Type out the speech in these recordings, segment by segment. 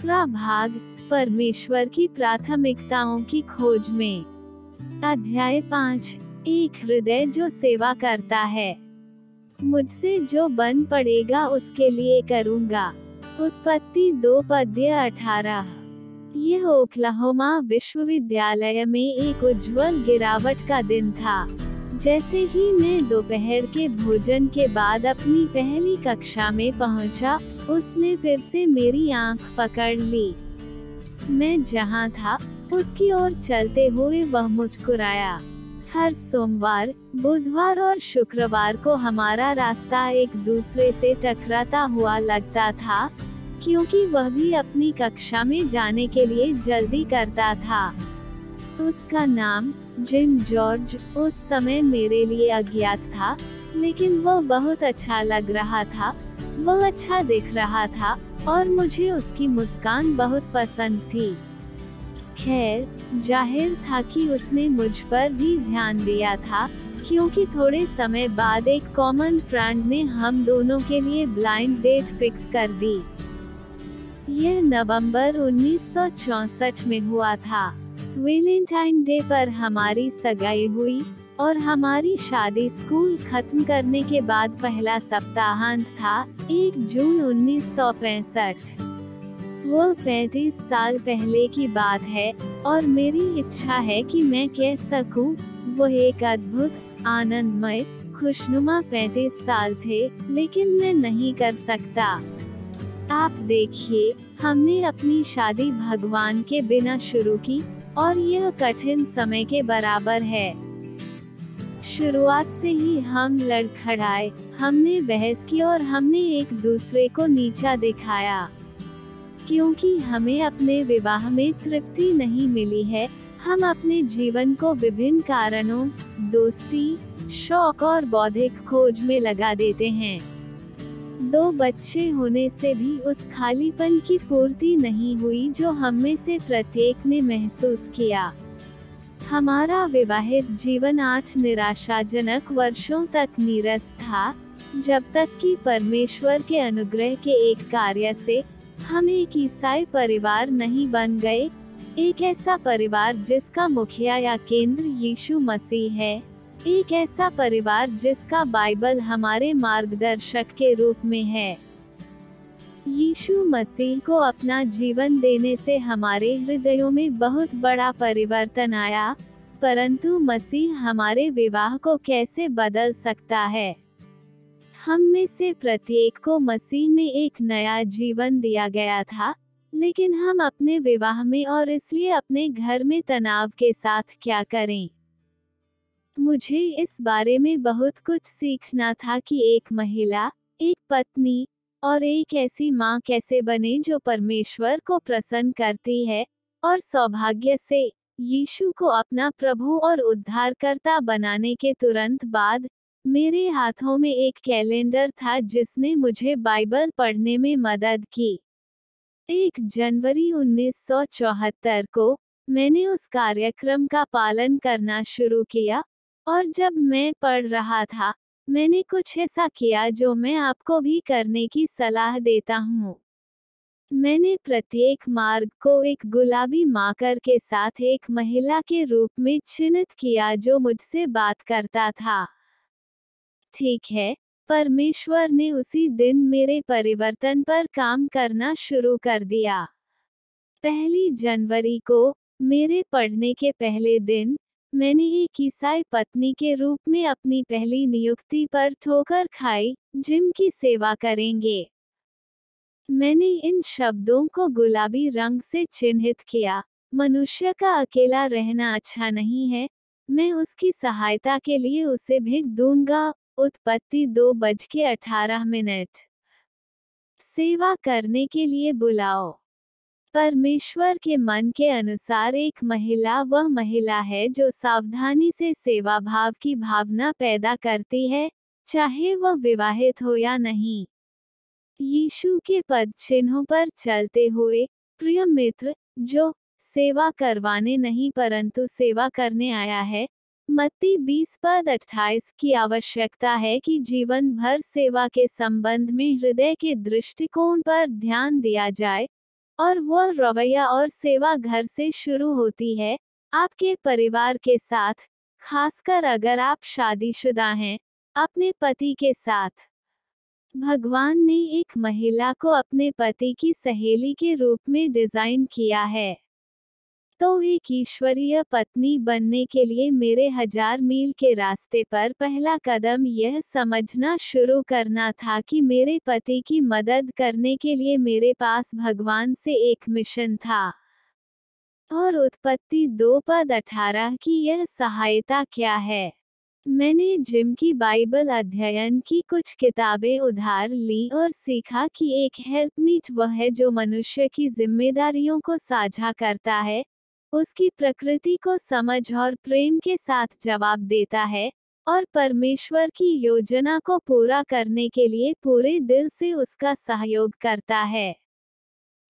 तीसरा भाग परमेश्वर की प्राथमिकताओं की खोज में अध्याय पाँच एक हृदय जो सेवा करता है मुझसे जो बन पड़ेगा उसके लिए करूँगा उत्पत्ति दो पद्य अठारह यह ओक्लाहोमा विश्वविद्यालय में एक उज्जवल गिरावट का दिन था जैसे ही मैं दोपहर के भोजन के बाद अपनी पहली कक्षा में पहुंचा, उसने फिर से मेरी आंख पकड़ ली मैं जहां था उसकी ओर चलते हुए वह मुस्कुराया हर सोमवार बुधवार और शुक्रवार को हमारा रास्ता एक दूसरे से टकराता हुआ लगता था क्योंकि वह भी अपनी कक्षा में जाने के लिए जल्दी करता था उसका नाम जिम जॉर्ज उस समय मेरे लिए अज्ञात था लेकिन वह बहुत अच्छा लग रहा था वह अच्छा दिख रहा था और मुझे उसकी मुस्कान बहुत पसंद थी खैर जाहिर था कि उसने मुझ पर भी ध्यान दिया था क्योंकि थोड़े समय बाद एक कॉमन फ्रेंड ने हम दोनों के लिए ब्लाइंड डेट फिक्स कर दी यह नवंबर 1964 में हुआ था वेलेंटाइन डे पर हमारी सगाई हुई और हमारी शादी स्कूल खत्म करने के बाद पहला सप्ताहांत था 1 जून उन्नीस वो 35 साल पहले की बात है और मेरी इच्छा है कि मैं कह सकूं, वो एक अद्भुत आनंदमय खुशनुमा 35 साल थे लेकिन मैं नहीं कर सकता आप देखिए हमने अपनी शादी भगवान के बिना शुरू की और यह कठिन समय के बराबर है शुरुआत से ही हम लड़खड़ाए हमने बहस की और हमने एक दूसरे को नीचा दिखाया क्योंकि हमें अपने विवाह में तृप्ति नहीं मिली है हम अपने जीवन को विभिन्न कारणों दोस्ती शौक और बौद्धिक खोज में लगा देते हैं दो बच्चे होने से भी उस खालीपन की पूर्ति नहीं हुई जो हम में से प्रत्येक ने महसूस किया हमारा विवाहित जीवन आठ निराशाजनक वर्षों तक नीरस था जब तक कि परमेश्वर के अनुग्रह के एक कार्य से हम एक ईसाई परिवार नहीं बन गए एक ऐसा परिवार जिसका मुखिया या केंद्र यीशु मसीह है एक ऐसा परिवार जिसका बाइबल हमारे मार्गदर्शक के रूप में है यीशु मसीह को अपना जीवन देने से हमारे हृदयों में बहुत बड़ा परिवर्तन आया परंतु मसीह हमारे विवाह को कैसे बदल सकता है हम में से प्रत्येक को मसीह में एक नया जीवन दिया गया था लेकिन हम अपने विवाह में और इसलिए अपने घर में तनाव के साथ क्या करें मुझे इस बारे में बहुत कुछ सीखना था कि एक महिला एक पत्नी और एक ऐसी माँ कैसे बने जो परमेश्वर को प्रसन्न करती है और सौभाग्य से यीशु को अपना प्रभु और उद्धारकर्ता बनाने के तुरंत बाद मेरे हाथों में एक कैलेंडर था जिसने मुझे बाइबल पढ़ने में मदद की एक जनवरी 1974 को मैंने उस कार्यक्रम का पालन करना शुरू किया और जब मैं पढ़ रहा था मैंने कुछ ऐसा किया जो मैं आपको भी करने की सलाह देता हूँ मैंने प्रत्येक मार्ग को एक गुलाबी माकर के साथ एक महिला के रूप में चिन्हित किया जो मुझसे बात करता था ठीक है परमेश्वर ने उसी दिन मेरे परिवर्तन पर काम करना शुरू कर दिया पहली जनवरी को मेरे पढ़ने के पहले दिन मैंने एक ईसाई पत्नी के रूप में अपनी पहली नियुक्ति पर ठोकर खाई जिम की सेवा करेंगे मैंने इन शब्दों को गुलाबी रंग से चिन्हित किया मनुष्य का अकेला रहना अच्छा नहीं है मैं उसकी सहायता के लिए उसे भेज दूंगा उत्पत्ति दो बज के अठारह मिनट सेवा करने के लिए बुलाओ परमेश्वर के मन के अनुसार एक महिला वह महिला है जो सावधानी से सेवा भाव की भावना पैदा करती है चाहे वह विवाहित हो या नहीं यीशु के पद चिन्हों पर चलते हुए प्रिय मित्र जो सेवा करवाने नहीं परंतु सेवा करने आया है मत्ती बीस पद अट्ठाईस की आवश्यकता है कि जीवन भर सेवा के संबंध में हृदय के दृष्टिकोण पर ध्यान दिया जाए और वह रवैया और सेवा घर से शुरू होती है आपके परिवार के साथ खासकर अगर आप शादीशुदा हैं अपने पति के साथ भगवान ने एक महिला को अपने पति की सहेली के रूप में डिजाइन किया है तो एक ईश्वरीय पत्नी बनने के लिए मेरे हजार मील के रास्ते पर पहला कदम यह समझना शुरू करना था कि मेरे पति की मदद करने के लिए मेरे पास भगवान से एक मिशन था और उत्पत्ति दो पद अठारह की यह सहायता क्या है मैंने जिम की बाइबल अध्ययन की कुछ किताबें उधार ली और सीखा कि एक हेल्पमीट वह है जो मनुष्य की जिम्मेदारियों को साझा करता है उसकी प्रकृति को समझ और प्रेम के साथ जवाब देता है और परमेश्वर की योजना को पूरा करने के लिए पूरे दिल से उसका सहयोग करता है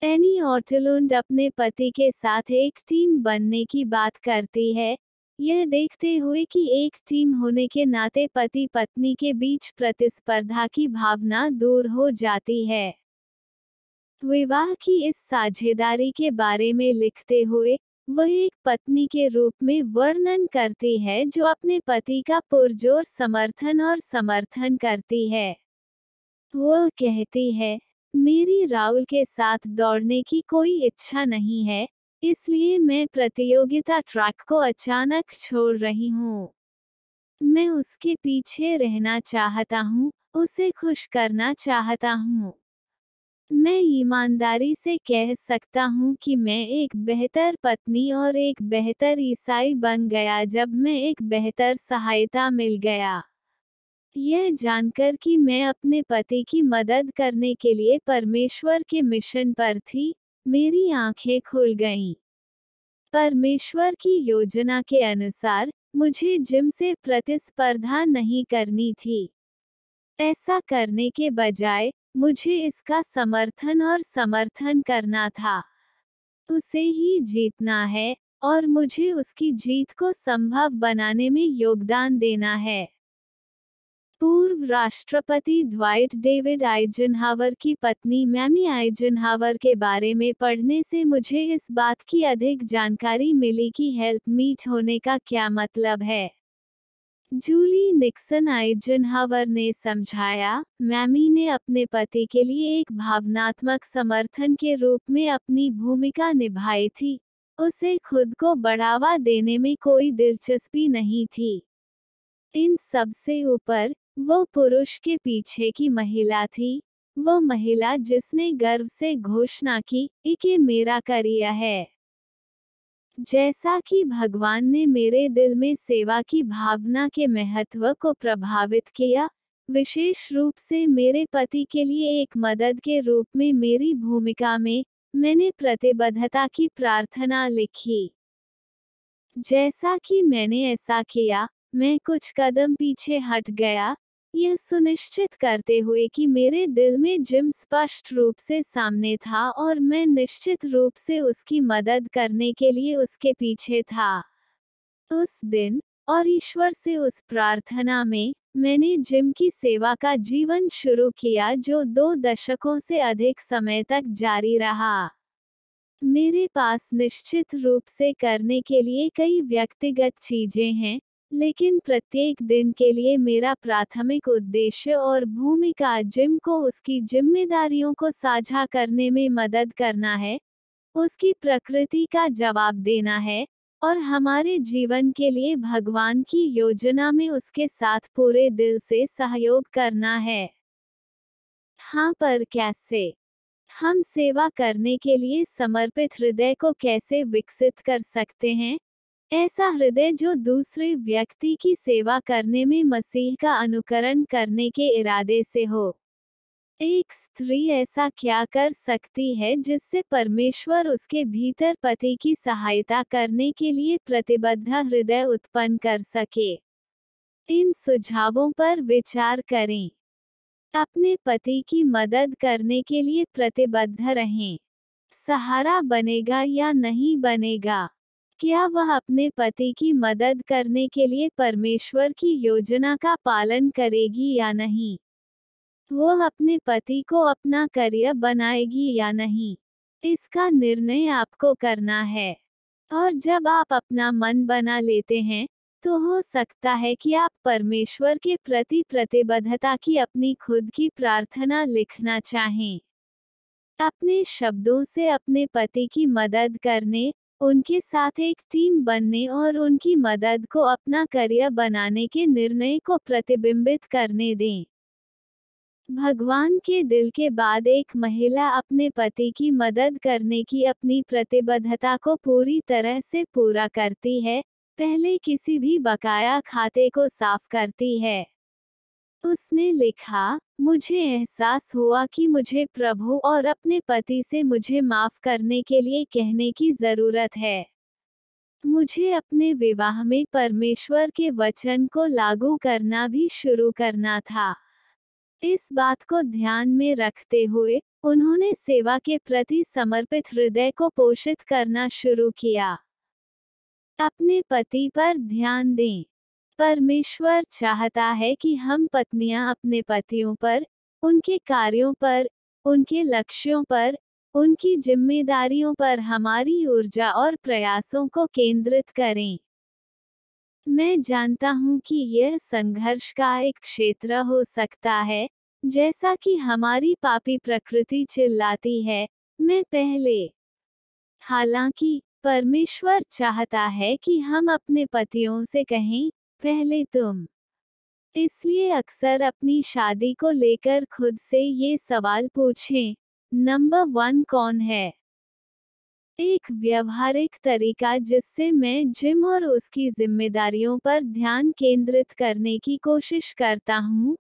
एनी ऑटलुंड अपने पति के साथ एक टीम बनने की बात करती है यह देखते हुए कि एक टीम होने के नाते पति पत्नी के बीच प्रतिस्पर्धा की भावना दूर हो जाती है विवाह की इस साझेदारी के बारे में लिखते हुए वह एक पत्नी के रूप में वर्णन करती है जो अपने पति का पुरजोर समर्थन और समर्थन करती है वह कहती है मेरी राहुल के साथ दौड़ने की कोई इच्छा नहीं है इसलिए मैं प्रतियोगिता ट्रैक को अचानक छोड़ रही हूँ मैं उसके पीछे रहना चाहता हूँ उसे खुश करना चाहता हूँ मैं ईमानदारी से कह सकता हूँ कि मैं एक बेहतर पत्नी और एक बेहतर ईसाई बन गया जब मैं एक बेहतर सहायता मिल गया यह जानकर कि मैं अपने पति की मदद करने के लिए परमेश्वर के मिशन पर थी मेरी आंखें खुल गईं। परमेश्वर की योजना के अनुसार मुझे जिम से प्रतिस्पर्धा नहीं करनी थी ऐसा करने के बजाय मुझे इसका समर्थन और समर्थन करना था उसे ही जीतना है और मुझे उसकी जीत को संभव बनाने में योगदान देना है पूर्व राष्ट्रपति ड्वाइट डेविड आइजनहावर की पत्नी मैमी आइजनहावर के बारे में पढ़ने से मुझे इस बात की अधिक जानकारी मिली कि हेल्प मीट होने का क्या मतलब है जूली निक्सन आइजनहावर ने समझाया मैमी ने अपने पति के लिए एक भावनात्मक समर्थन के रूप में अपनी भूमिका निभाई थी उसे खुद को बढ़ावा देने में कोई दिलचस्पी नहीं थी इन सबसे ऊपर वो पुरुष के पीछे की महिला थी वो महिला जिसने गर्व से घोषणा की कि मेरा करियर है जैसा कि भगवान ने मेरे दिल में सेवा की भावना के महत्व को प्रभावित किया विशेष रूप से मेरे पति के लिए एक मदद के रूप में मेरी भूमिका में मैंने प्रतिबद्धता की प्रार्थना लिखी जैसा कि मैंने ऐसा किया मैं कुछ कदम पीछे हट गया यह सुनिश्चित करते हुए कि मेरे दिल में जिम स्पष्ट रूप से सामने था और मैं निश्चित रूप से उसकी मदद करने के लिए उसके पीछे था उस दिन और ईश्वर से उस प्रार्थना में मैंने जिम की सेवा का जीवन शुरू किया जो दो दशकों से अधिक समय तक जारी रहा मेरे पास निश्चित रूप से करने के लिए कई व्यक्तिगत चीजें हैं लेकिन प्रत्येक दिन के लिए मेरा प्राथमिक उद्देश्य और भूमिका जिम को उसकी जिम्मेदारियों को साझा करने में मदद करना है उसकी प्रकृति का जवाब देना है और हमारे जीवन के लिए भगवान की योजना में उसके साथ पूरे दिल से सहयोग करना है हाँ पर कैसे हम सेवा करने के लिए समर्पित हृदय को कैसे विकसित कर सकते हैं ऐसा हृदय जो दूसरे व्यक्ति की सेवा करने में मसीह का अनुकरण करने के इरादे से हो एक स्त्री ऐसा क्या कर सकती है जिससे परमेश्वर उसके भीतर पति की सहायता करने के लिए प्रतिबद्ध हृदय उत्पन्न कर सके इन सुझावों पर विचार करें अपने पति की मदद करने के लिए प्रतिबद्ध रहें सहारा बनेगा या नहीं बनेगा क्या वह अपने पति की मदद करने के लिए परमेश्वर की योजना का पालन करेगी या नहीं वह अपने पति को अपना करियर बनाएगी या नहीं इसका निर्णय आपको करना है और जब आप अपना मन बना लेते हैं तो हो सकता है कि आप परमेश्वर के प्रति प्रतिबद्धता की अपनी खुद की प्रार्थना लिखना चाहें अपने शब्दों से अपने पति की मदद करने उनके साथ एक टीम बनने और उनकी मदद को अपना करियर बनाने के निर्णय को प्रतिबिंबित करने दें भगवान के दिल के बाद एक महिला अपने पति की मदद करने की अपनी प्रतिबद्धता को पूरी तरह से पूरा करती है पहले किसी भी बकाया खाते को साफ करती है उसने लिखा मुझे एहसास हुआ कि मुझे प्रभु और अपने पति से मुझे माफ करने के लिए कहने की जरूरत है मुझे अपने विवाह में परमेश्वर के वचन को लागू करना भी शुरू करना था इस बात को ध्यान में रखते हुए उन्होंने सेवा के प्रति समर्पित हृदय को पोषित करना शुरू किया अपने पति पर ध्यान दें परमेश्वर चाहता है कि हम पत्नियां अपने पतियों पर उनके कार्यों पर उनके लक्ष्यों पर उनकी जिम्मेदारियों पर हमारी ऊर्जा और प्रयासों को केंद्रित करें मैं जानता हूं कि यह संघर्ष का एक क्षेत्र हो सकता है जैसा कि हमारी पापी प्रकृति चिल्लाती है मैं पहले हालांकि परमेश्वर चाहता है कि हम अपने पतियों से कहें पहले तुम इसलिए अक्सर अपनी शादी को लेकर खुद से ये सवाल पूछें नंबर वन कौन है एक व्यवहारिक तरीका जिससे मैं जिम और उसकी जिम्मेदारियों पर ध्यान केंद्रित करने की कोशिश करता हूँ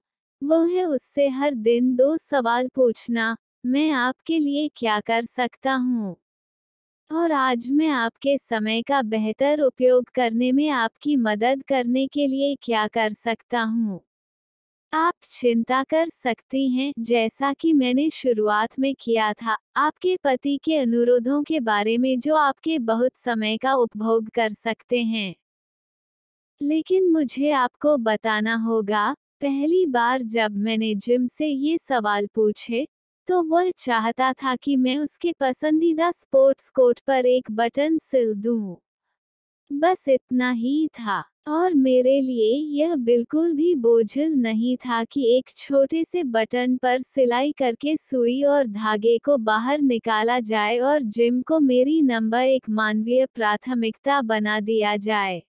वो है उससे हर दिन दो सवाल पूछना मैं आपके लिए क्या कर सकता हूँ और आज मैं आपके समय का बेहतर उपयोग करने में आपकी मदद करने के लिए क्या कर सकता हूँ आप चिंता कर सकती हैं जैसा कि मैंने शुरुआत में किया था आपके पति के अनुरोधों के बारे में जो आपके बहुत समय का उपभोग कर सकते हैं लेकिन मुझे आपको बताना होगा पहली बार जब मैंने जिम से ये सवाल पूछे तो वह चाहता था कि मैं उसके पसंदीदा स्पोर्ट्स कोट पर एक बटन सिल दूं। बस इतना ही था और मेरे लिए यह बिल्कुल भी बोझिल नहीं था कि एक छोटे से बटन पर सिलाई करके सुई और धागे को बाहर निकाला जाए और जिम को मेरी नंबर एक मानवीय प्राथमिकता बना दिया जाए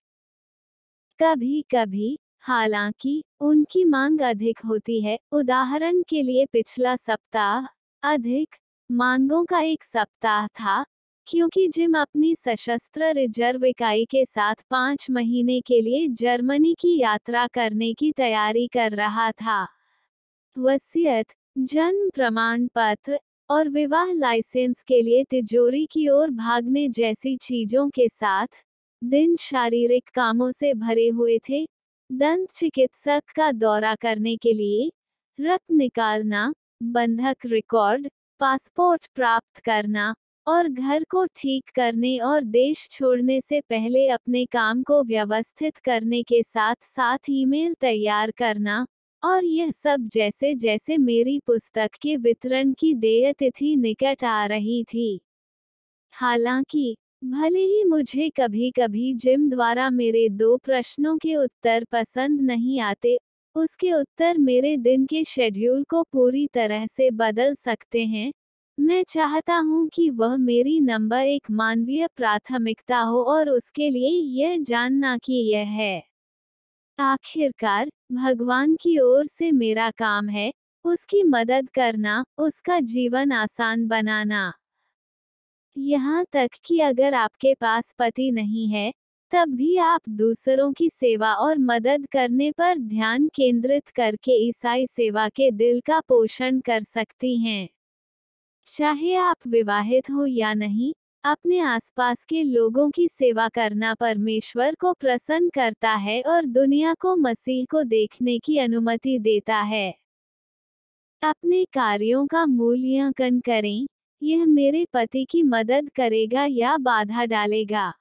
कभी कभी हालांकि उनकी मांग अधिक होती है उदाहरण के लिए पिछला सप्ताह अधिक मांगों का एक सप्ताह था क्योंकि जिम अपनी सशस्त्र रिजर्व इकाई के साथ पाँच महीने के लिए जर्मनी की यात्रा करने की तैयारी कर रहा था वसीयत जन्म प्रमाण पत्र और विवाह लाइसेंस के लिए तिजोरी की ओर भागने जैसी चीजों के साथ दिन शारीरिक कामों से भरे हुए थे दंत चिकित्सक का दौरा करने के लिए रक्त निकालना बंधक रिकॉर्ड पासपोर्ट प्राप्त करना और घर को ठीक करने और देश छोड़ने से पहले अपने काम को व्यवस्थित करने के साथ साथ ईमेल तैयार करना और यह सब जैसे जैसे मेरी पुस्तक के वितरण की देय तिथि निकट आ रही थी हालांकि भले ही मुझे कभी कभी जिम द्वारा मेरे दो प्रश्नों के उत्तर पसंद नहीं आते उसके उत्तर मेरे दिन के शेड्यूल को पूरी तरह से बदल सकते हैं मैं चाहता हूं कि वह मेरी नंबर एक मानवीय प्राथमिकता हो और उसके लिए यह जानना कि यह है आखिरकार भगवान की ओर से मेरा काम है उसकी मदद करना उसका जीवन आसान बनाना यहाँ तक कि अगर आपके पास पति नहीं है तब भी आप दूसरों की सेवा और मदद करने पर ध्यान केंद्रित करके ईसाई सेवा के दिल का पोषण कर सकती हैं चाहे आप विवाहित हो या नहीं अपने आसपास के लोगों की सेवा करना परमेश्वर को प्रसन्न करता है और दुनिया को मसीह को देखने की अनुमति देता है अपने कार्यों का मूल्यांकन करें यह मेरे पति की मदद करेगा या बाधा डालेगा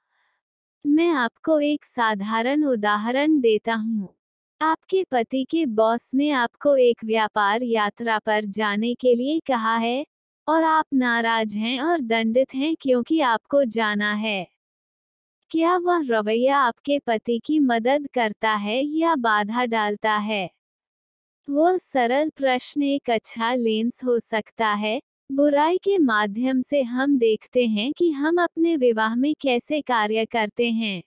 मैं आपको एक साधारण उदाहरण देता हूँ आपके पति के बॉस ने आपको एक व्यापार यात्रा पर जाने के लिए कहा है और आप नाराज हैं और दंडित हैं क्योंकि आपको जाना है क्या वह रवैया आपके पति की मदद करता है या बाधा डालता है वो सरल प्रश्न एक अच्छा लेंस हो सकता है बुराई के माध्यम से हम देखते हैं कि हम अपने विवाह में कैसे कार्य करते हैं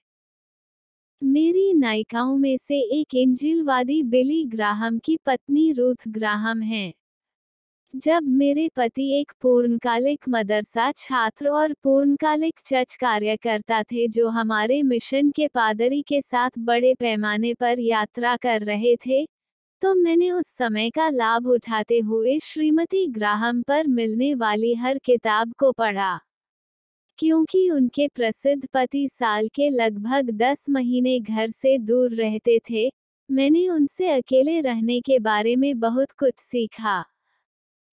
मेरी नायिकाओं में से एक इंजिलवादी बिली ग्राहम की पत्नी रूथ ग्राहम है जब मेरे पति एक पूर्णकालिक मदरसा छात्र और पूर्णकालिक चर्च कार्यकर्ता थे जो हमारे मिशन के पादरी के साथ बड़े पैमाने पर यात्रा कर रहे थे तो मैंने उस समय का लाभ उठाते हुए श्रीमती ग्राहम पर मिलने वाली हर किताब को पढ़ा क्योंकि उनके प्रसिद्ध पति साल के लगभग दस महीने घर से दूर रहते थे मैंने उनसे अकेले रहने के बारे में बहुत कुछ सीखा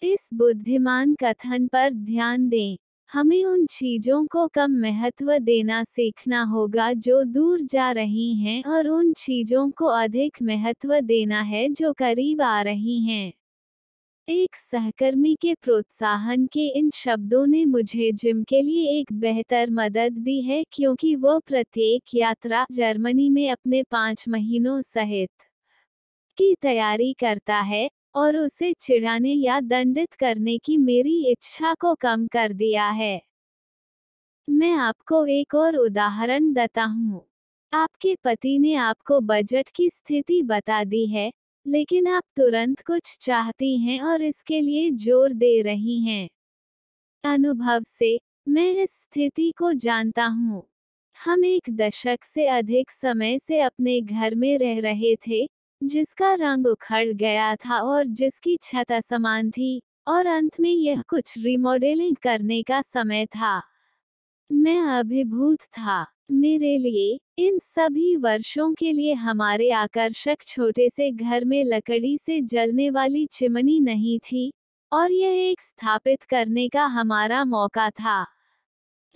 इस बुद्धिमान कथन पर ध्यान दें हमें उन चीजों को कम महत्व देना सीखना होगा जो दूर जा रही हैं और उन चीजों को अधिक महत्व देना है जो करीब आ रही हैं एक सहकर्मी के प्रोत्साहन के इन शब्दों ने मुझे जिम के लिए एक बेहतर मदद दी है क्योंकि वो प्रत्येक यात्रा जर्मनी में अपने पांच महीनों सहित की तैयारी करता है और उसे चिढ़ाने या दंडित करने की मेरी इच्छा को कम कर दिया है मैं आपको एक और उदाहरण देता हूँ आपके पति ने आपको बजट की स्थिति बता दी है लेकिन आप तुरंत कुछ चाहती हैं और इसके लिए जोर दे रही हैं अनुभव से मैं इस स्थिति को जानता हूँ हम एक दशक से अधिक समय से अपने घर में रह रहे थे जिसका रंग उखड़ गया था और जिसकी छत असमान थी और अंत में यह कुछ रिमॉडलिंग करने का समय था मैं अभिभूत था मेरे लिए इन सभी वर्षों के लिए हमारे आकर्षक छोटे से घर में लकड़ी से जलने वाली चिमनी नहीं थी और यह एक स्थापित करने का हमारा मौका था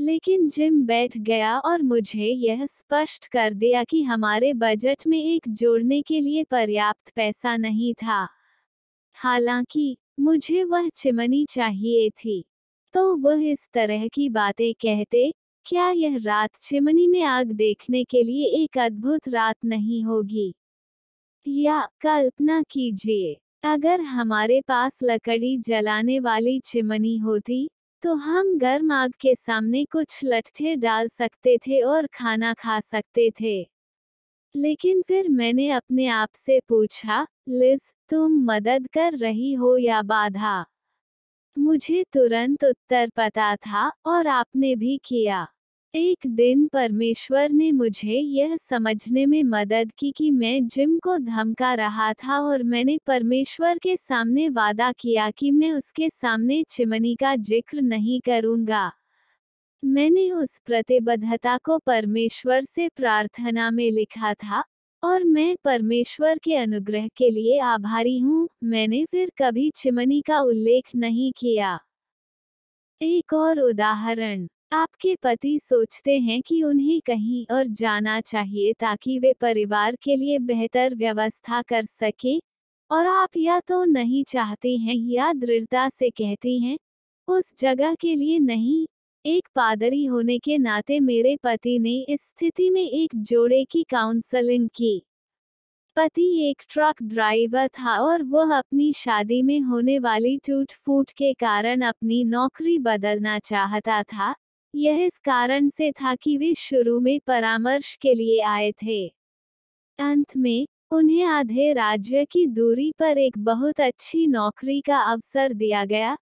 लेकिन जिम बैठ गया और मुझे यह स्पष्ट कर दिया कि हमारे बजट में एक जोड़ने के लिए पर्याप्त पैसा नहीं था हालांकि मुझे वह चिमनी चाहिए थी तो वह इस तरह की बातें कहते क्या यह रात चिमनी में आग देखने के लिए एक अद्भुत रात नहीं होगी या कल्पना कीजिए अगर हमारे पास लकड़ी जलाने वाली चिमनी होती तो हम गर्म आग के सामने कुछ लट्ठे डाल सकते थे और खाना खा सकते थे लेकिन फिर मैंने अपने आप से पूछा लिज तुम मदद कर रही हो या बाधा मुझे तुरंत उत्तर पता था और आपने भी किया एक दिन परमेश्वर ने मुझे यह समझने में मदद की कि मैं जिम को धमका रहा था और मैंने परमेश्वर के सामने वादा किया कि मैं उसके सामने चिमनी का जिक्र नहीं करूंगा मैंने उस प्रतिबद्धता को परमेश्वर से प्रार्थना में लिखा था और मैं परमेश्वर के अनुग्रह के लिए आभारी हूँ मैंने फिर कभी चिमनी का उल्लेख नहीं किया एक और उदाहरण आपके पति सोचते हैं कि उन्हें कहीं और जाना चाहिए ताकि वे परिवार के लिए बेहतर व्यवस्था कर सके और आप या तो नहीं चाहते हैं या दृढ़ता से कहते हैं उस जगह के लिए नहीं एक पादरी होने के नाते मेरे पति ने इस स्थिति में एक जोड़े की काउंसलिंग की पति एक ट्रक ड्राइवर था और वह अपनी शादी में होने वाली टूट फूट के कारण अपनी नौकरी बदलना चाहता था यह इस कारण से था कि वे शुरू में परामर्श के लिए आए थे अंत में उन्हें आधे राज्य की दूरी पर एक बहुत अच्छी नौकरी का अवसर दिया गया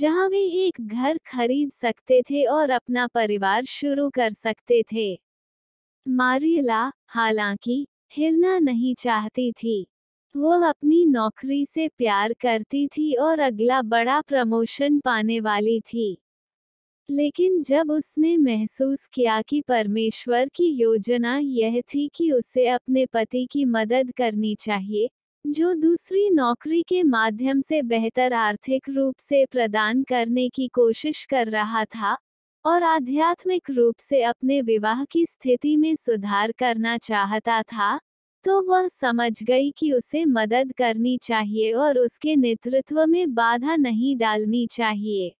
जहां वे एक घर खरीद सकते थे और अपना परिवार शुरू कर सकते थे मारियला हालांकि हिलना नहीं चाहती थी वो अपनी नौकरी से प्यार करती थी और अगला बड़ा प्रमोशन पाने वाली थी लेकिन जब उसने महसूस किया कि परमेश्वर की योजना यह थी कि उसे अपने पति की मदद करनी चाहिए जो दूसरी नौकरी के माध्यम से बेहतर आर्थिक रूप से प्रदान करने की कोशिश कर रहा था और आध्यात्मिक रूप से अपने विवाह की स्थिति में सुधार करना चाहता था तो वह समझ गई कि उसे मदद करनी चाहिए और उसके नेतृत्व में बाधा नहीं डालनी चाहिए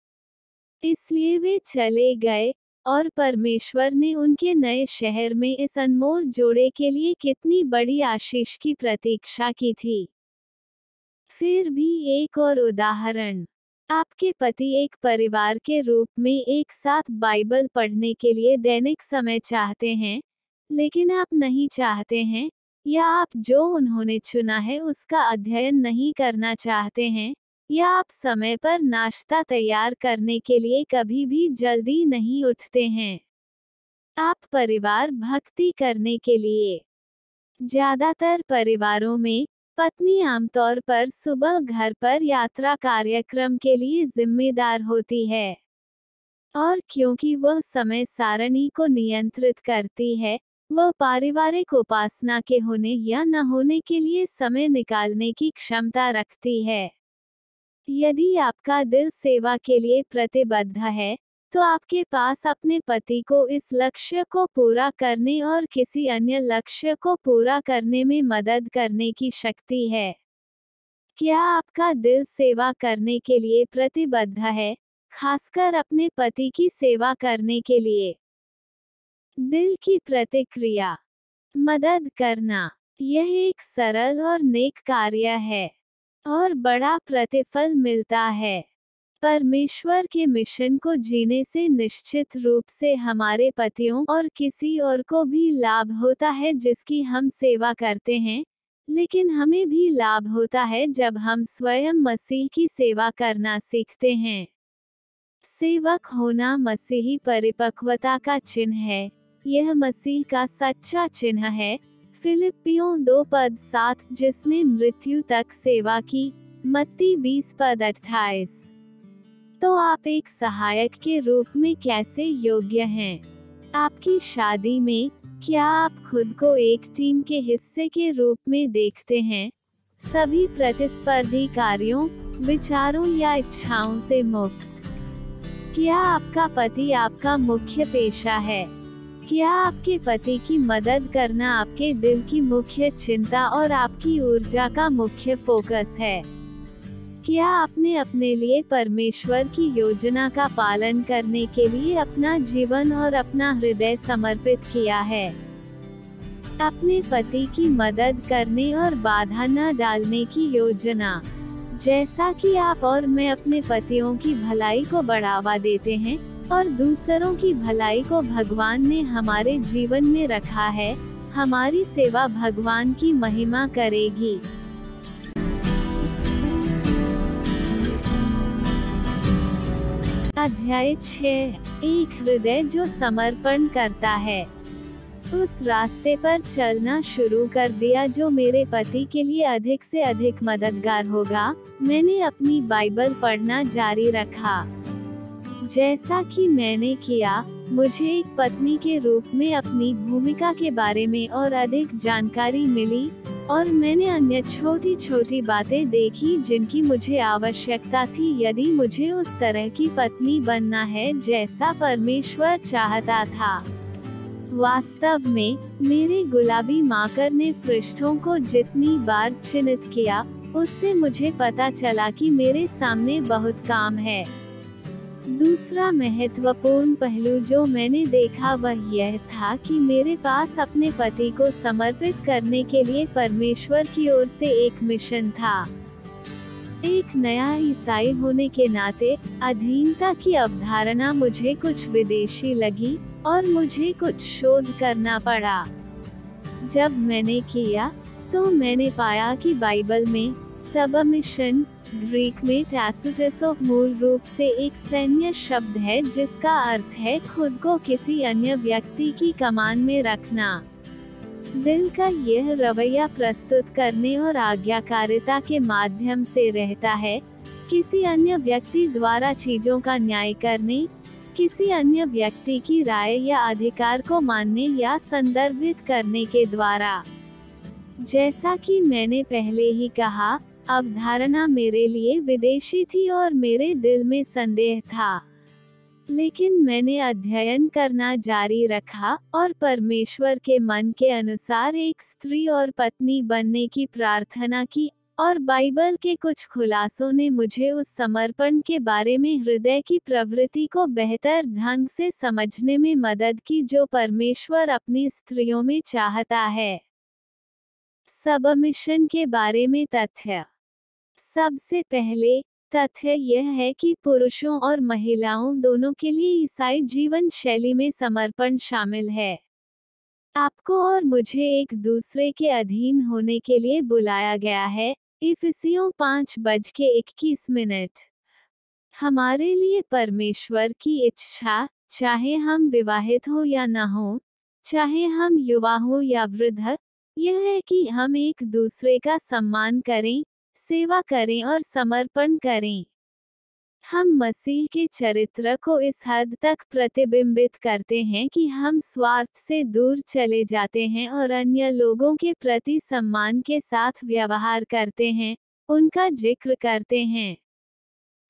इसलिए वे चले गए और परमेश्वर ने उनके नए शहर में इस अनमोल जोड़े के लिए कितनी बड़ी आशीष की प्रतीक्षा की थी फिर भी एक और उदाहरण आपके पति एक परिवार के रूप में एक साथ बाइबल पढ़ने के लिए दैनिक समय चाहते हैं लेकिन आप नहीं चाहते हैं या आप जो उन्होंने चुना है उसका अध्ययन नहीं करना चाहते हैं या आप समय पर नाश्ता तैयार करने के लिए कभी भी जल्दी नहीं उठते हैं आप परिवार भक्ति करने के लिए ज्यादातर परिवारों में पत्नी आमतौर पर सुबह घर पर यात्रा कार्यक्रम के लिए जिम्मेदार होती है और क्योंकि वह समय सारणी को नियंत्रित करती है वह पारिवारिक उपासना के होने या न होने के लिए समय निकालने की क्षमता रखती है यदि आपका दिल सेवा के लिए प्रतिबद्ध है तो आपके पास अपने पति को इस लक्ष्य को पूरा करने और किसी अन्य लक्ष्य को पूरा करने में मदद करने की शक्ति है क्या आपका दिल सेवा करने के लिए प्रतिबद्ध है खासकर अपने पति की सेवा करने के लिए दिल की प्रतिक्रिया मदद करना यह एक सरल और नेक कार्य है और बड़ा प्रतिफल मिलता है परमेश्वर के मिशन को जीने से निश्चित रूप से हमारे पतियों और किसी और को भी लाभ होता है जिसकी हम सेवा करते हैं लेकिन हमें भी लाभ होता है जब हम स्वयं मसीह की सेवा करना सीखते हैं सेवक होना मसीही परिपक्वता का चिन्ह है यह मसीह का सच्चा चिन्ह है फिलिपियों दो पद सात जिसने मृत्यु तक सेवा की मत्ती बीस पद अट्ठाईस तो आप एक सहायक के रूप में कैसे योग्य हैं? आपकी शादी में क्या आप खुद को एक टीम के हिस्से के रूप में देखते हैं सभी प्रतिस्पर्धी कार्यों विचारों या इच्छाओं से मुक्त क्या आपका पति आपका मुख्य पेशा है क्या आपके पति की मदद करना आपके दिल की मुख्य चिंता और आपकी ऊर्जा का मुख्य फोकस है क्या आपने अपने लिए परमेश्वर की योजना का पालन करने के लिए अपना जीवन और अपना हृदय समर्पित किया है अपने पति की मदद करने और बाधा न डालने की योजना जैसा कि आप और मैं अपने पतियों की भलाई को बढ़ावा देते हैं और दूसरों की भलाई को भगवान ने हमारे जीवन में रखा है हमारी सेवा भगवान की महिमा करेगी अध्याय छ एक हृदय जो समर्पण करता है उस रास्ते पर चलना शुरू कर दिया जो मेरे पति के लिए अधिक से अधिक मददगार होगा मैंने अपनी बाइबल पढ़ना जारी रखा जैसा कि मैंने किया मुझे एक पत्नी के रूप में अपनी भूमिका के बारे में और अधिक जानकारी मिली और मैंने अन्य छोटी छोटी बातें देखी जिनकी मुझे आवश्यकता थी यदि मुझे उस तरह की पत्नी बनना है जैसा परमेश्वर चाहता था वास्तव में मेरे गुलाबी माकर ने पृष्ठों को जितनी बार चिन्हित किया उससे मुझे पता चला कि मेरे सामने बहुत काम है दूसरा महत्वपूर्ण पहलू जो मैंने देखा वह यह था कि मेरे पास अपने पति को समर्पित करने के लिए परमेश्वर की ओर से एक मिशन था एक नया ईसाई होने के नाते अधीनता की अवधारणा मुझे कुछ विदेशी लगी और मुझे कुछ शोध करना पड़ा जब मैंने किया तो मैंने पाया कि बाइबल में सब मिशन ग्रीक में टैसिटसो मूल रूप से एक सैन्य शब्द है जिसका अर्थ है खुद को किसी अन्य व्यक्ति की कमान में रखना दिल का यह रवैया प्रस्तुत करने और आज्ञाकारिता के माध्यम से रहता है किसी अन्य व्यक्ति द्वारा चीजों का न्याय करने किसी अन्य व्यक्ति की राय या अधिकार को मानने या संदर्भित करने के द्वारा जैसा कि मैंने पहले ही कहा अवधारणा मेरे लिए विदेशी थी और मेरे दिल में संदेह था लेकिन मैंने अध्ययन करना जारी रखा और परमेश्वर के मन के अनुसार एक स्त्री और पत्नी बनने की प्रार्थना की और बाइबल के कुछ खुलासों ने मुझे उस समर्पण के बारे में हृदय की प्रवृत्ति को बेहतर ढंग से समझने में मदद की जो परमेश्वर अपनी स्त्रियों में चाहता है सबमिशन के बारे में तथ्य सबसे पहले तथ्य यह है कि पुरुषों और महिलाओं दोनों के लिए ईसाई जीवन शैली में समर्पण शामिल है आपको और मुझे एक दूसरे के अधीन होने के लिए बुलाया गया है इफिसियों पाँच बज के इक्कीस मिनट हमारे लिए परमेश्वर की इच्छा चाहे हम विवाहित हो या न हो चाहे हम युवा हो या वृद्ध यह है कि हम एक दूसरे का सम्मान करें सेवा करें और समर्पण करें हम मसीह के चरित्र को इस हद तक प्रतिबिंबित करते हैं कि हम स्वार्थ से दूर चले जाते हैं और अन्य लोगों के प्रति सम्मान के साथ व्यवहार करते हैं उनका जिक्र करते हैं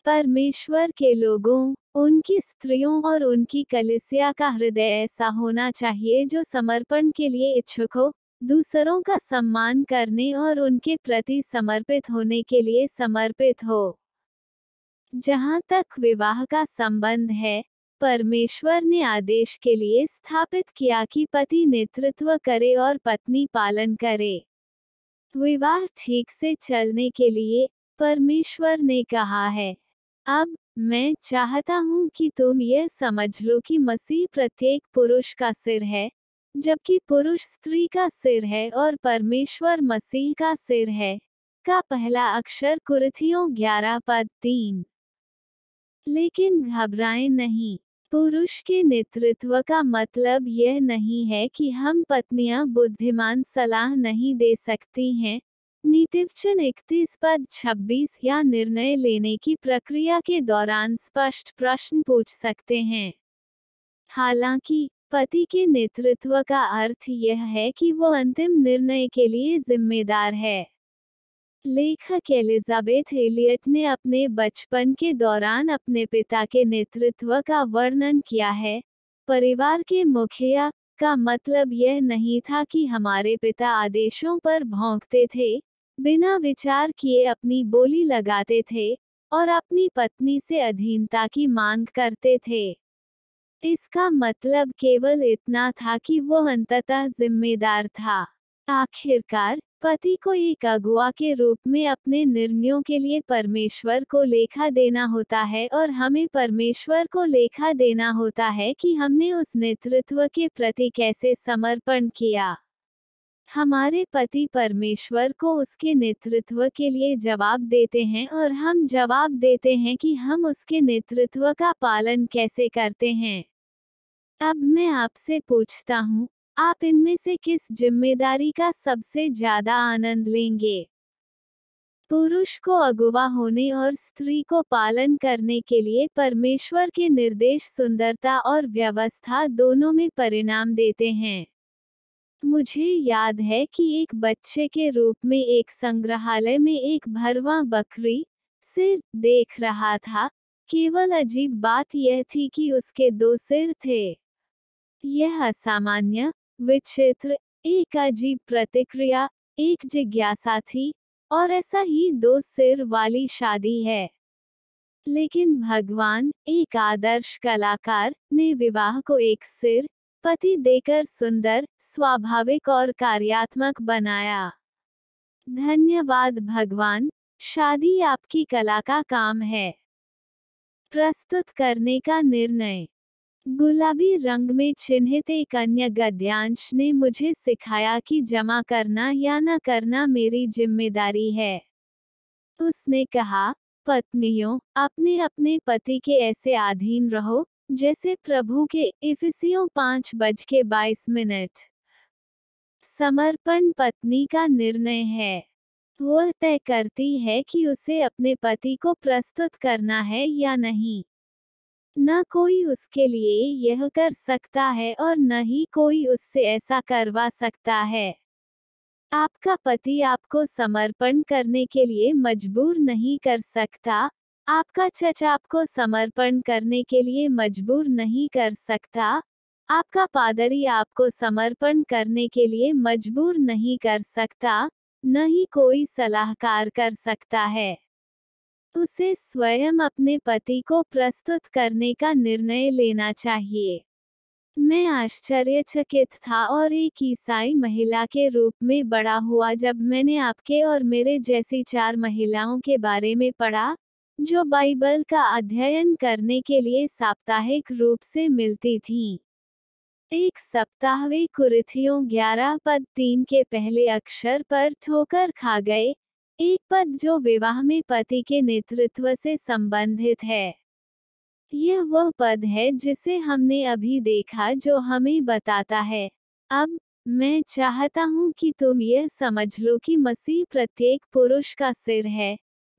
परमेश्वर के लोगों उनकी स्त्रियों और उनकी कलिसिया का हृदय ऐसा होना चाहिए जो समर्पण के लिए इच्छुक हो दूसरों का सम्मान करने और उनके प्रति समर्पित होने के लिए समर्पित हो जहाँ तक विवाह का संबंध है परमेश्वर ने आदेश के लिए स्थापित किया कि पति नेतृत्व करे और पत्नी पालन करे विवाह ठीक से चलने के लिए परमेश्वर ने कहा है अब मैं चाहता हूँ कि तुम यह समझ लो कि मसीह प्रत्येक पुरुष का सिर है जबकि पुरुष स्त्री का सिर है और परमेश्वर मसीह का सिर है का पहला अक्षर कुरथियों ग्यारह पद तीन लेकिन घबराएं नहीं पुरुष के नेतृत्व का मतलब यह नहीं है कि हम पत्नियां बुद्धिमान सलाह नहीं दे सकती हैं नीतिवचन इकतीस पद छब्बीस या निर्णय लेने की प्रक्रिया के दौरान स्पष्ट प्रश्न पूछ सकते हैं हालांकि पति के नेतृत्व का अर्थ यह है कि वो अंतिम निर्णय के लिए जिम्मेदार है लेखक एलिजाबेथ एलियट ने अपने बचपन के दौरान अपने पिता के नेतृत्व का वर्णन किया है परिवार के मुखिया का मतलब यह नहीं था कि हमारे पिता आदेशों पर भोंकते थे बिना विचार किए अपनी बोली लगाते थे और अपनी पत्नी से अधीनता की मांग करते थे इसका मतलब केवल इतना था कि वो अंततः जिम्मेदार था आखिरकार पति को एक अगुआ के रूप में अपने निर्णयों के लिए परमेश्वर को लेखा देना होता है और हमें परमेश्वर को लेखा देना होता है कि हमने उस नेतृत्व के प्रति कैसे समर्पण किया हमारे पति परमेश्वर को उसके नेतृत्व के लिए जवाब देते हैं और हम जवाब देते हैं कि हम उसके नेतृत्व का पालन कैसे करते हैं अब मैं आपसे पूछता हूँ आप इनमें से किस जिम्मेदारी का सबसे ज्यादा आनंद लेंगे पुरुष को अगुवा होने और स्त्री को पालन करने के लिए परमेश्वर के निर्देश सुंदरता और व्यवस्था दोनों में परिणाम देते हैं मुझे याद है कि एक बच्चे के रूप में एक संग्रहालय में एक भरवा बकरी सिर देख रहा था केवल अजीब बात यह थी कि उसके दो सिर थे यह असामान्य विचित्र एक अजीब प्रतिक्रिया एक जिज्ञासा थी और ऐसा ही दो सिर वाली शादी है लेकिन भगवान एक आदर्श कलाकार ने विवाह को एक सिर पति देकर सुंदर स्वाभाविक और कार्यात्मक बनाया धन्यवाद भगवान शादी आपकी कला का काम है प्रस्तुत करने का निर्णय गुलाबी रंग में चिन्हित एक अन्य गद्यांश ने मुझे सिखाया कि जमा करना या न करना मेरी जिम्मेदारी है उसने कहा पत्नियों अपने अपने पति के ऐसे अधीन रहो जैसे प्रभु के इफिसियों पांच बज के बाईस मिनट समर्पण पत्नी का निर्णय है वो तय करती है कि उसे अपने पति को प्रस्तुत करना है या नहीं न कोई उसके लिए यह कर सकता है और न ही कोई उससे ऐसा करवा सकता है आपका पति आपको समर्पण करने के लिए मजबूर नहीं कर सकता आपका चच आपको समर्पण करने के लिए मजबूर नहीं कर सकता आपका पादरी आपको समर्पण करने के लिए मजबूर नहीं कर सकता न ही कोई सलाहकार कर सकता है उसे स्वयं अपने पति को प्रस्तुत करने का निर्णय लेना चाहिए मैं आश्चर्यचकित था और एक ईसाई महिला के रूप में बड़ा हुआ जब मैंने आपके और मेरे जैसी चार महिलाओं के बारे में पढ़ा जो बाइबल का अध्ययन करने के लिए साप्ताहिक रूप से मिलती थी एक सप्ताह वे कुरिथियों ग्यारह पद तीन के पहले अक्षर पर ठोकर खा गए एक पद जो विवाह में पति के नेतृत्व से संबंधित है यह वह पद है जिसे हमने अभी देखा जो हमें बताता है अब मैं चाहता हूं कि तुम यह समझ लो कि मसीह प्रत्येक पुरुष का सिर है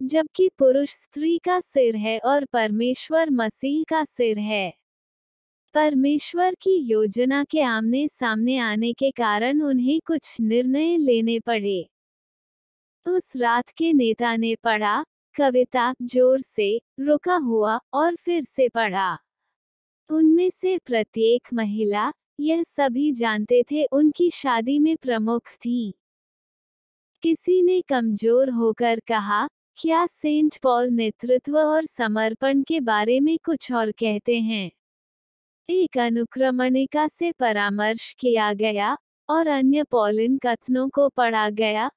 जबकि पुरुष स्त्री का सिर है और परमेश्वर मसीह का सिर है परमेश्वर की योजना के आमने सामने आने के कारण उन्हें कुछ निर्णय लेने पड़े उस रात के नेता ने पढ़ा कविता जोर से रुका हुआ और फिर से पढ़ा उनमें से प्रत्येक महिला यह सभी जानते थे उनकी शादी में प्रमुख थी किसी ने कमजोर होकर कहा क्या सेंट पॉल नेतृत्व और समर्पण के बारे में कुछ और कहते हैं एक अनुक्रमणिका से परामर्श किया गया और अन्य पॉलिन कथनों को पढ़ा गया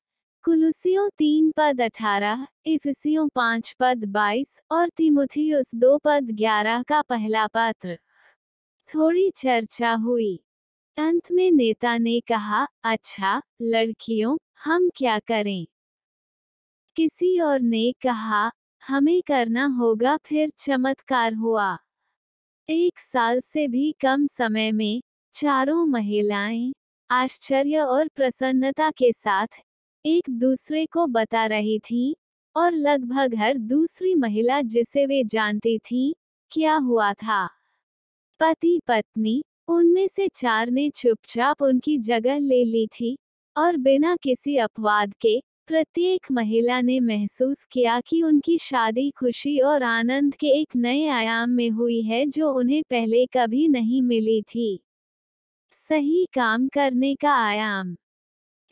कुलुसियों तीन पद अठारह इफिसियों पांच पद बाईस और तिमुथियुस दो पद ग्यारह का पहला पत्र थोड़ी चर्चा हुई अंत में नेता ने कहा अच्छा लड़कियों हम क्या करें किसी और ने कहा हमें करना होगा फिर चमत्कार हुआ एक साल से भी कम समय में चारों महिलाएं आश्चर्य और प्रसन्नता के साथ एक दूसरे को बता रही थीं और लगभग हर दूसरी महिला जिसे वे जानती थीं क्या हुआ था पति पत्नी उनमें से चार ने चुपचाप उनकी जगह ले ली थी और बिना किसी अपवाद के प्रत्येक महिला ने महसूस किया कि उनकी शादी खुशी और आनंद के एक नए आयाम में हुई है जो उन्हें पहले कभी नहीं मिली थी सही काम करने का आयाम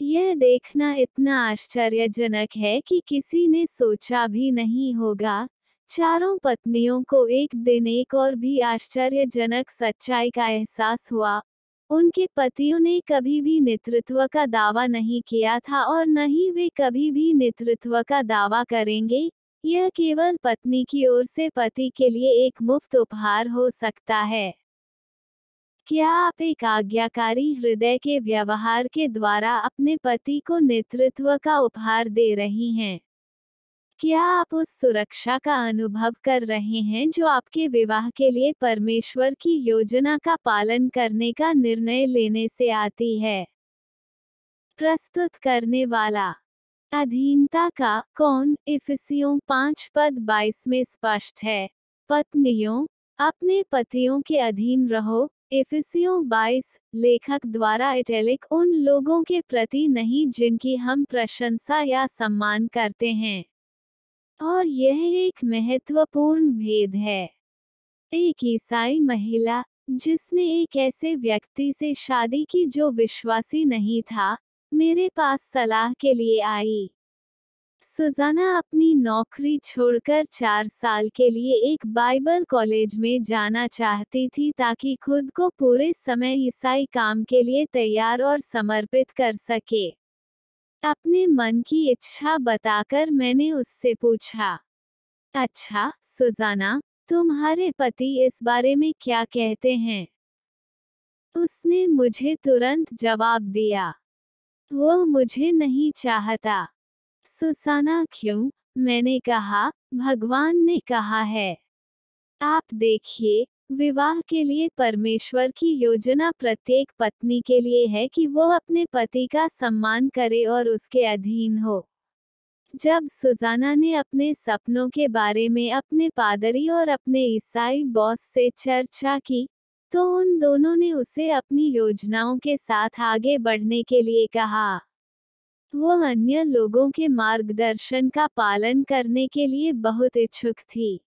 यह देखना इतना आश्चर्यजनक है कि किसी ने सोचा भी नहीं होगा चारों पत्नियों को एक दिन एक और भी आश्चर्यजनक सच्चाई का एहसास हुआ उनके पतियों ने कभी भी नेतृत्व का दावा नहीं किया था और न ही वे कभी भी नेतृत्व का दावा करेंगे यह केवल पत्नी की ओर से पति के लिए एक मुफ्त उपहार हो सकता है क्या आप एक आज्ञाकारी हृदय के व्यवहार के द्वारा अपने पति को नेतृत्व का उपहार दे रही हैं क्या आप उस सुरक्षा का अनुभव कर रहे हैं जो आपके विवाह के लिए परमेश्वर की योजना का पालन करने का निर्णय लेने से आती है प्रस्तुत करने वाला अधीनता का कौन इफिसियों पांच पद बाईस में स्पष्ट है पत्नियों अपने पतियों के अधीन रहो एफिसियों बाईस लेखक द्वारा इटैलिक उन लोगों के प्रति नहीं जिनकी हम प्रशंसा या सम्मान करते हैं और यह एक महत्वपूर्ण भेद है एक ईसाई महिला जिसने एक ऐसे व्यक्ति से शादी की जो विश्वासी नहीं था मेरे पास सलाह के लिए आई सुजाना अपनी नौकरी छोड़कर चार साल के लिए एक बाइबल कॉलेज में जाना चाहती थी ताकि खुद को पूरे समय ईसाई काम के लिए तैयार और समर्पित कर सके अपने मन की इच्छा बताकर मैंने उससे पूछा अच्छा सुजाना तुम्हारे पति इस बारे में क्या कहते हैं उसने मुझे तुरंत जवाब दिया वो मुझे नहीं चाहता सुसाना क्यों मैंने कहा भगवान ने कहा है आप देखिए विवाह के लिए परमेश्वर की योजना प्रत्येक पत्नी के लिए है कि वो अपने पति का सम्मान करे और उसके अधीन हो जब सुजाना ने अपने सपनों के बारे में अपने पादरी और अपने ईसाई बॉस से चर्चा की तो उन दोनों ने उसे अपनी योजनाओं के साथ आगे बढ़ने के लिए कहा वो अन्य लोगों के मार्गदर्शन का पालन करने के लिए बहुत इच्छुक थी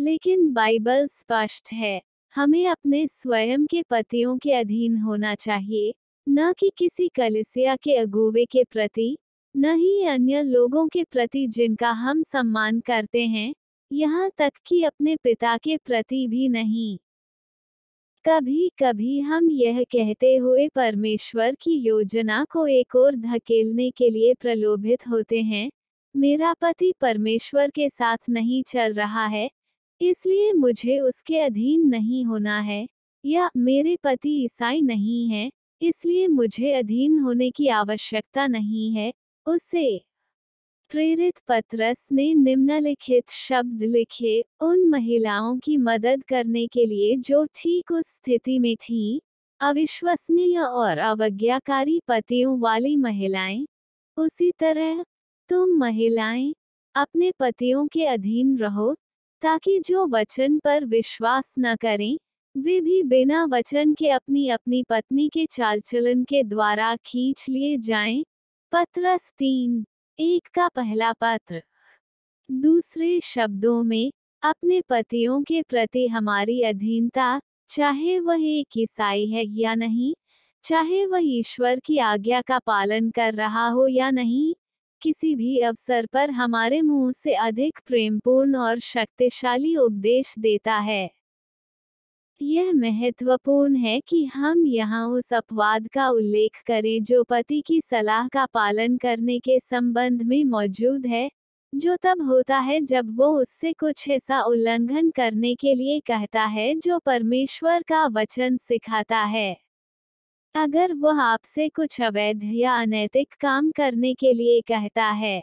लेकिन बाइबल स्पष्ट है हमें अपने स्वयं के पतियों के अधीन होना चाहिए न कि किसी कलिसिया के अगुवे के प्रति न ही अन्य लोगों के प्रति जिनका हम सम्मान करते हैं यहाँ तक कि अपने पिता के प्रति भी नहीं कभी कभी हम यह कहते हुए परमेश्वर की योजना को एक और धकेलने के लिए प्रलोभित होते हैं मेरा पति परमेश्वर के साथ नहीं चल रहा है इसलिए मुझे उसके अधीन नहीं होना है या मेरे पति ईसाई नहीं है इसलिए मुझे अधीन होने की आवश्यकता नहीं है उसे प्रेरित पत्रस ने निम्नलिखित शब्द लिखे उन महिलाओं की मदद करने के लिए जो ठीक उस स्थिति में थीं, अविश्वसनीय और अवज्ञाकारी पतियों वाली महिलाएं उसी तरह तुम महिलाएं अपने पतियों के अधीन रहो ताकि जो वचन पर विश्वास न करें वे भी बिना वचन के अपनी अपनी पत्नी के चालचलन के द्वारा खींच लिए जाएं। पत्रस तीन एक का पहला पत्र दूसरे शब्दों में अपने पतियों के प्रति हमारी अधीनता चाहे वह एक ईसाई है या नहीं चाहे वह ईश्वर की आज्ञा का पालन कर रहा हो या नहीं किसी भी अवसर पर हमारे मुंह से अधिक प्रेमपूर्ण और शक्तिशाली उपदेश देता है यह महत्वपूर्ण है कि हम यहाँ उस अपवाद का उल्लेख करें जो पति की सलाह का पालन करने के संबंध में मौजूद है जो तब होता है जब वो उससे कुछ ऐसा उल्लंघन करने के लिए कहता है जो परमेश्वर का वचन सिखाता है अगर वह आपसे कुछ अवैध या अनैतिक काम करने के लिए कहता है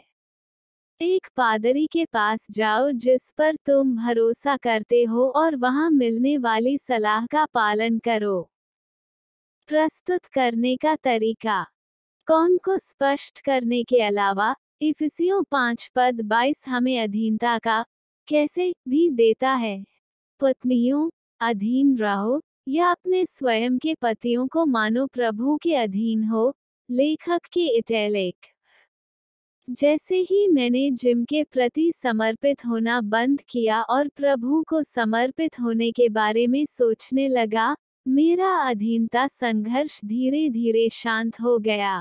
एक पादरी के पास जाओ जिस पर तुम भरोसा करते हो और वहां मिलने वाली सलाह का पालन करो प्रस्तुत करने का तरीका कौन को स्पष्ट करने के अलावा इफिसियों पांच पद बाईस हमें अधीनता का कैसे भी देता है पत्नियों अधीन रहो या अपने स्वयं के पतियों को मानो प्रभु के अधीन हो लेखक के इटैलिक जैसे ही मैंने जिम के प्रति समर्पित होना बंद किया और प्रभु को समर्पित होने के बारे में सोचने लगा मेरा अधीनता संघर्ष धीरे धीरे शांत हो गया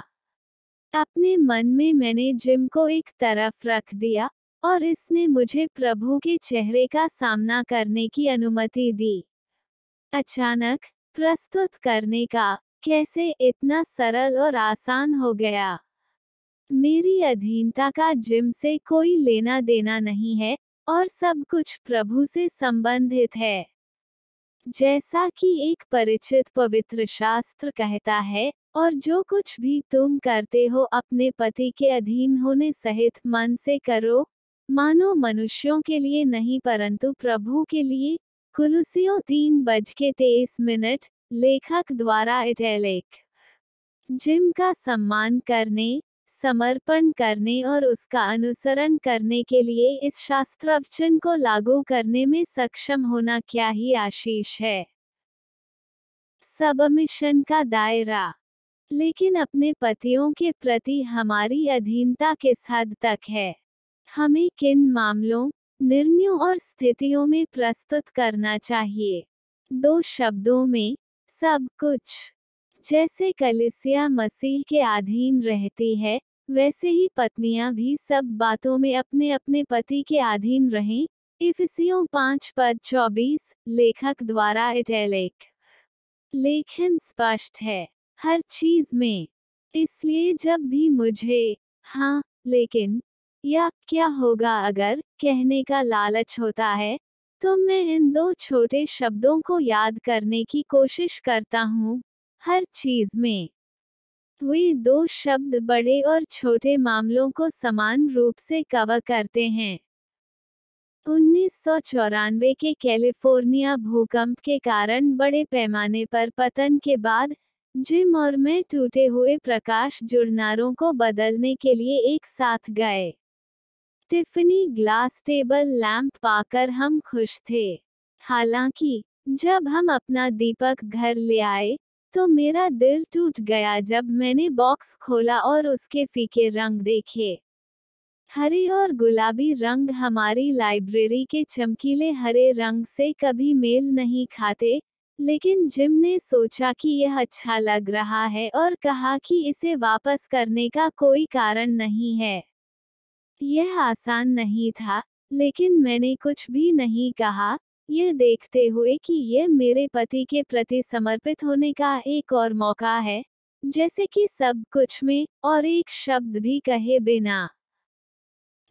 अपने मन में मैंने जिम को एक तरफ रख दिया और इसने मुझे प्रभु के चेहरे का सामना करने की अनुमति दी अचानक प्रस्तुत करने का कैसे इतना सरल और आसान हो गया मेरी अधीनता का जिम से कोई लेना देना नहीं है और सब कुछ प्रभु से संबंधित है जैसा कि एक परिचित पवित्र शास्त्र कहता है और जो कुछ भी तुम करते हो अपने पति के अधीन होने सहित मन से करो मानो मनुष्यों के लिए नहीं परंतु प्रभु के लिए कुलूसियों तीन बज के तेईस मिनट लेखक द्वारा इटैलिक जिम का सम्मान करने समर्पण करने और उसका अनुसरण करने के लिए इस शास्त्रवचन को लागू करने में सक्षम होना क्या ही आशीष है सबमिशन का दायरा लेकिन अपने पतियों के प्रति हमारी अधीनता किस हद तक है हमें किन मामलों निर्णयों और स्थितियों में प्रस्तुत करना चाहिए दो शब्दों में सब कुछ जैसे कलिसिया मसीह के अधीन रहती है वैसे ही पत्नियां भी सब बातों में अपने अपने पति के अधीन रहें इफिसियों पाँच पद चौबीस लेखक द्वारा इटैलिक लेखन स्पष्ट है हर चीज में इसलिए जब भी मुझे हाँ लेकिन या क्या होगा अगर कहने का लालच होता है तो मैं इन दो छोटे शब्दों को याद करने की कोशिश करता हूँ हर चीज में वे दो शब्द बड़े और छोटे मामलों को समान रूप से कवर करते हैं उन्नीस के कैलिफोर्निया भूकंप के कारण बड़े पैमाने पर पतन के बाद जिम और मैं टूटे हुए प्रकाश जुड़नारों को बदलने के लिए एक साथ गए टिफनी ग्लास टेबल लैंप पाकर हम खुश थे हालांकि जब हम अपना दीपक घर ले आए तो मेरा दिल टूट गया जब मैंने बॉक्स खोला और उसके फीके रंग देखे हरे और गुलाबी रंग हमारी लाइब्रेरी के चमकीले हरे रंग से कभी मेल नहीं खाते लेकिन जिम ने सोचा कि यह अच्छा लग रहा है और कहा कि इसे वापस करने का कोई कारण नहीं है यह आसान नहीं था लेकिन मैंने कुछ भी नहीं कहा यह देखते हुए कि यह मेरे पति के प्रति समर्पित होने का एक और मौका है जैसे कि सब कुछ में और एक शब्द भी कहे बिना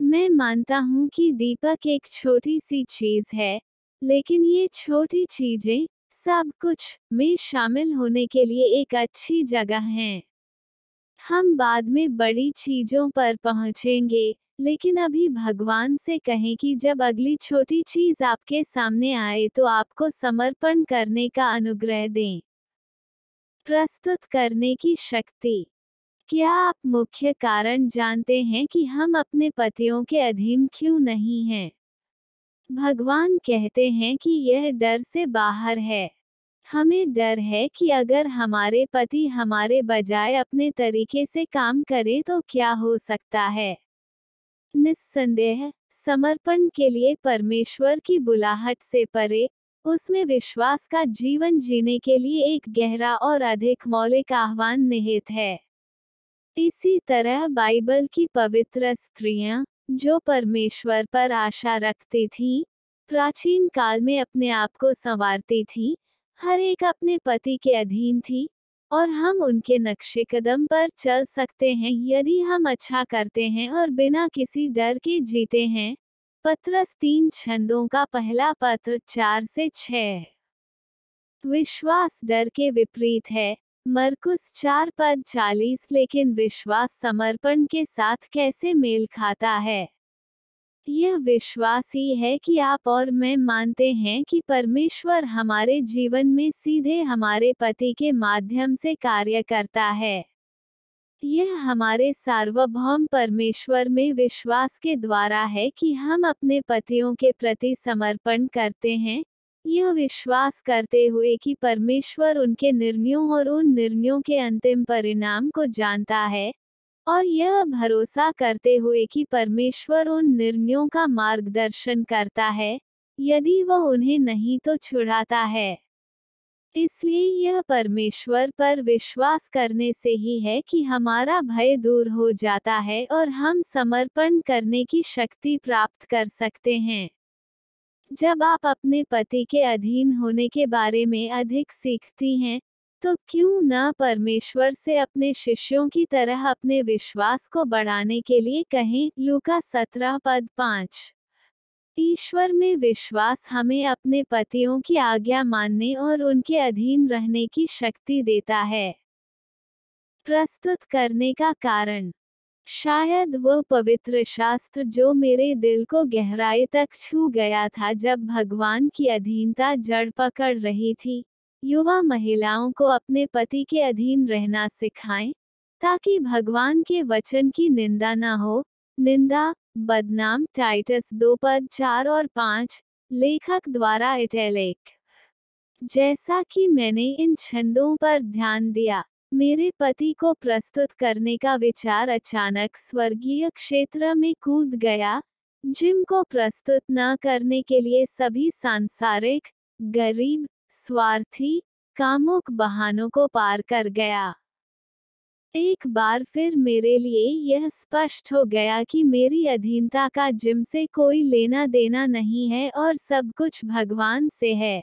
मैं मानता हूँ कि दीपक एक छोटी सी चीज है लेकिन ये छोटी चीजें सब कुछ में शामिल होने के लिए एक अच्छी जगह हैं हम बाद में बड़ी चीजों पर पहुंचेंगे लेकिन अभी भगवान से कहें कि जब अगली छोटी चीज आपके सामने आए तो आपको समर्पण करने का अनुग्रह दें प्रस्तुत करने की शक्ति क्या आप मुख्य कारण जानते हैं कि हम अपने पतियों के अधीन क्यों नहीं हैं? भगवान कहते हैं कि यह डर से बाहर है हमें डर है कि अगर हमारे पति हमारे बजाय अपने तरीके से काम करें तो क्या हो सकता है निस्संदेह समर्पण के लिए परमेश्वर की बुलाहट से परे उसमें विश्वास का जीवन जीने के लिए एक गहरा और अधिक मौलिक आह्वान निहित है इसी तरह बाइबल की पवित्र स्त्रियां जो परमेश्वर पर आशा रखती थीं, प्राचीन काल में अपने आप को संवारती थीं, हर एक अपने पति के अधीन थी और हम उनके नक्शे कदम पर चल सकते हैं यदि हम अच्छा करते हैं और बिना किसी डर के जीते हैं पत्रस तीन छंदों का पहला पत्र चार से छः विश्वास डर के विपरीत है मरकुस चार पद चालीस लेकिन विश्वास समर्पण के साथ कैसे मेल खाता है यह विश्वास ही है कि आप और मैं मानते हैं कि परमेश्वर हमारे जीवन में सीधे हमारे पति के माध्यम से कार्य करता है यह हमारे सार्वभौम परमेश्वर में विश्वास के द्वारा है कि हम अपने पतियों के प्रति समर्पण करते हैं यह विश्वास करते हुए कि परमेश्वर उनके निर्णयों और उन निर्णयों के अंतिम परिणाम को जानता है और यह भरोसा करते हुए कि परमेश्वर उन निर्णयों का मार्गदर्शन करता है यदि वह उन्हें नहीं तो छुड़ाता है इसलिए यह परमेश्वर पर विश्वास करने से ही है कि हमारा भय दूर हो जाता है और हम समर्पण करने की शक्ति प्राप्त कर सकते हैं जब आप अपने पति के अधीन होने के बारे में अधिक सीखती हैं तो क्यों ना परमेश्वर से अपने शिष्यों की तरह अपने विश्वास को बढ़ाने के लिए कहें लूका सत्रह पद पाँच ईश्वर में विश्वास हमें अपने पतियों की आज्ञा मानने और उनके अधीन रहने की शक्ति देता है प्रस्तुत करने का कारण शायद वो पवित्र शास्त्र जो मेरे दिल को गहराई तक छू गया था जब भगवान की अधीनता जड़ पकड़ रही थी युवा महिलाओं को अपने पति के अधीन रहना सिखाएं, ताकि भगवान के वचन की निंदा न हो निंदा बदनाम टाइटस दो पद चार और पांच लेखक द्वारा इटैलिक जैसा कि मैंने इन छंदों पर ध्यान दिया मेरे पति को प्रस्तुत करने का विचार अचानक स्वर्गीय क्षेत्र में कूद गया जिम को प्रस्तुत न करने के लिए सभी सांसारिक गरीब स्वार्थी कामुक बहानों को पार कर गया एक बार फिर मेरे लिए यह स्पष्ट हो गया कि मेरी अधीनता का जिम से कोई लेना देना नहीं है और सब कुछ भगवान से है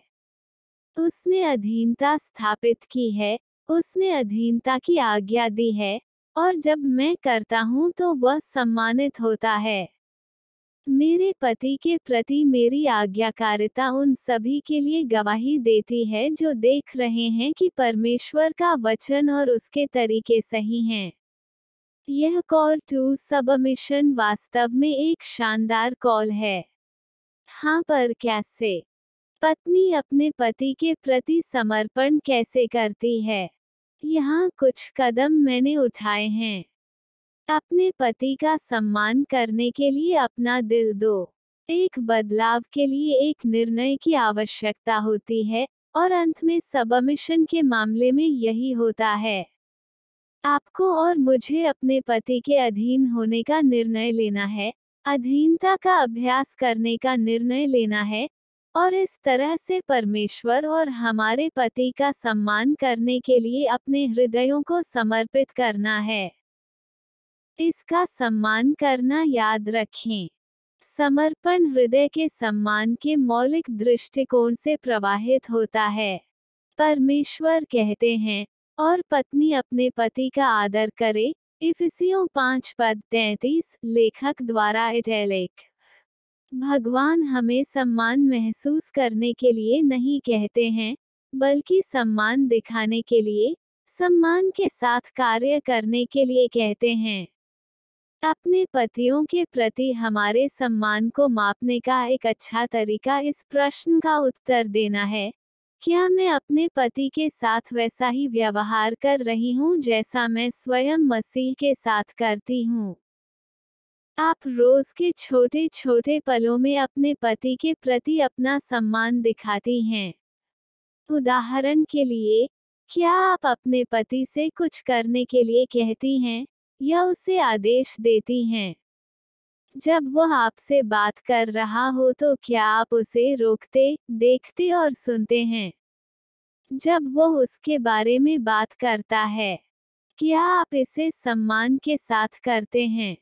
उसने अधीनता स्थापित की है उसने अधीनता की आज्ञा दी है और जब मैं करता हूँ तो वह सम्मानित होता है मेरे पति के प्रति मेरी आज्ञाकारिता उन सभी के लिए गवाही देती है जो देख रहे हैं कि परमेश्वर का वचन और उसके तरीके सही हैं। यह कॉल टू सब वास्तव में एक शानदार कॉल है हाँ पर कैसे पत्नी अपने पति के प्रति समर्पण कैसे करती है यहाँ कुछ कदम मैंने उठाए हैं अपने पति का सम्मान करने के लिए अपना दिल दो एक बदलाव के लिए एक निर्णय की आवश्यकता होती है और अंत में सबमिशन के मामले में यही होता है आपको और मुझे अपने पति के अधीन होने का निर्णय लेना है अधीनता का अभ्यास करने का निर्णय लेना है और इस तरह से परमेश्वर और हमारे पति का सम्मान करने के लिए अपने हृदयों को समर्पित करना है इसका सम्मान करना याद रखें समर्पण हृदय के सम्मान के मौलिक दृष्टिकोण से प्रवाहित होता है परमेश्वर कहते हैं और पत्नी अपने पति का आदर करे इफिसियों पांच पद तैतीस लेखक द्वारा इटैलिक भगवान हमें सम्मान महसूस करने के लिए नहीं कहते हैं बल्कि सम्मान दिखाने के लिए सम्मान के साथ कार्य करने के लिए कहते हैं अपने पतियों के प्रति हमारे सम्मान को मापने का एक अच्छा तरीका इस प्रश्न का उत्तर देना है क्या मैं अपने पति के साथ वैसा ही व्यवहार कर रही हूँ जैसा मैं स्वयं मसीह के साथ करती हूँ आप रोज के छोटे छोटे पलों में अपने पति के प्रति अपना सम्मान दिखाती हैं उदाहरण के लिए क्या आप अपने पति से कुछ करने के लिए कहती हैं या उसे आदेश देती हैं जब वह आपसे बात कर रहा हो तो क्या आप उसे रोकते देखते और सुनते हैं जब वह उसके बारे में बात करता है क्या आप इसे सम्मान के साथ करते हैं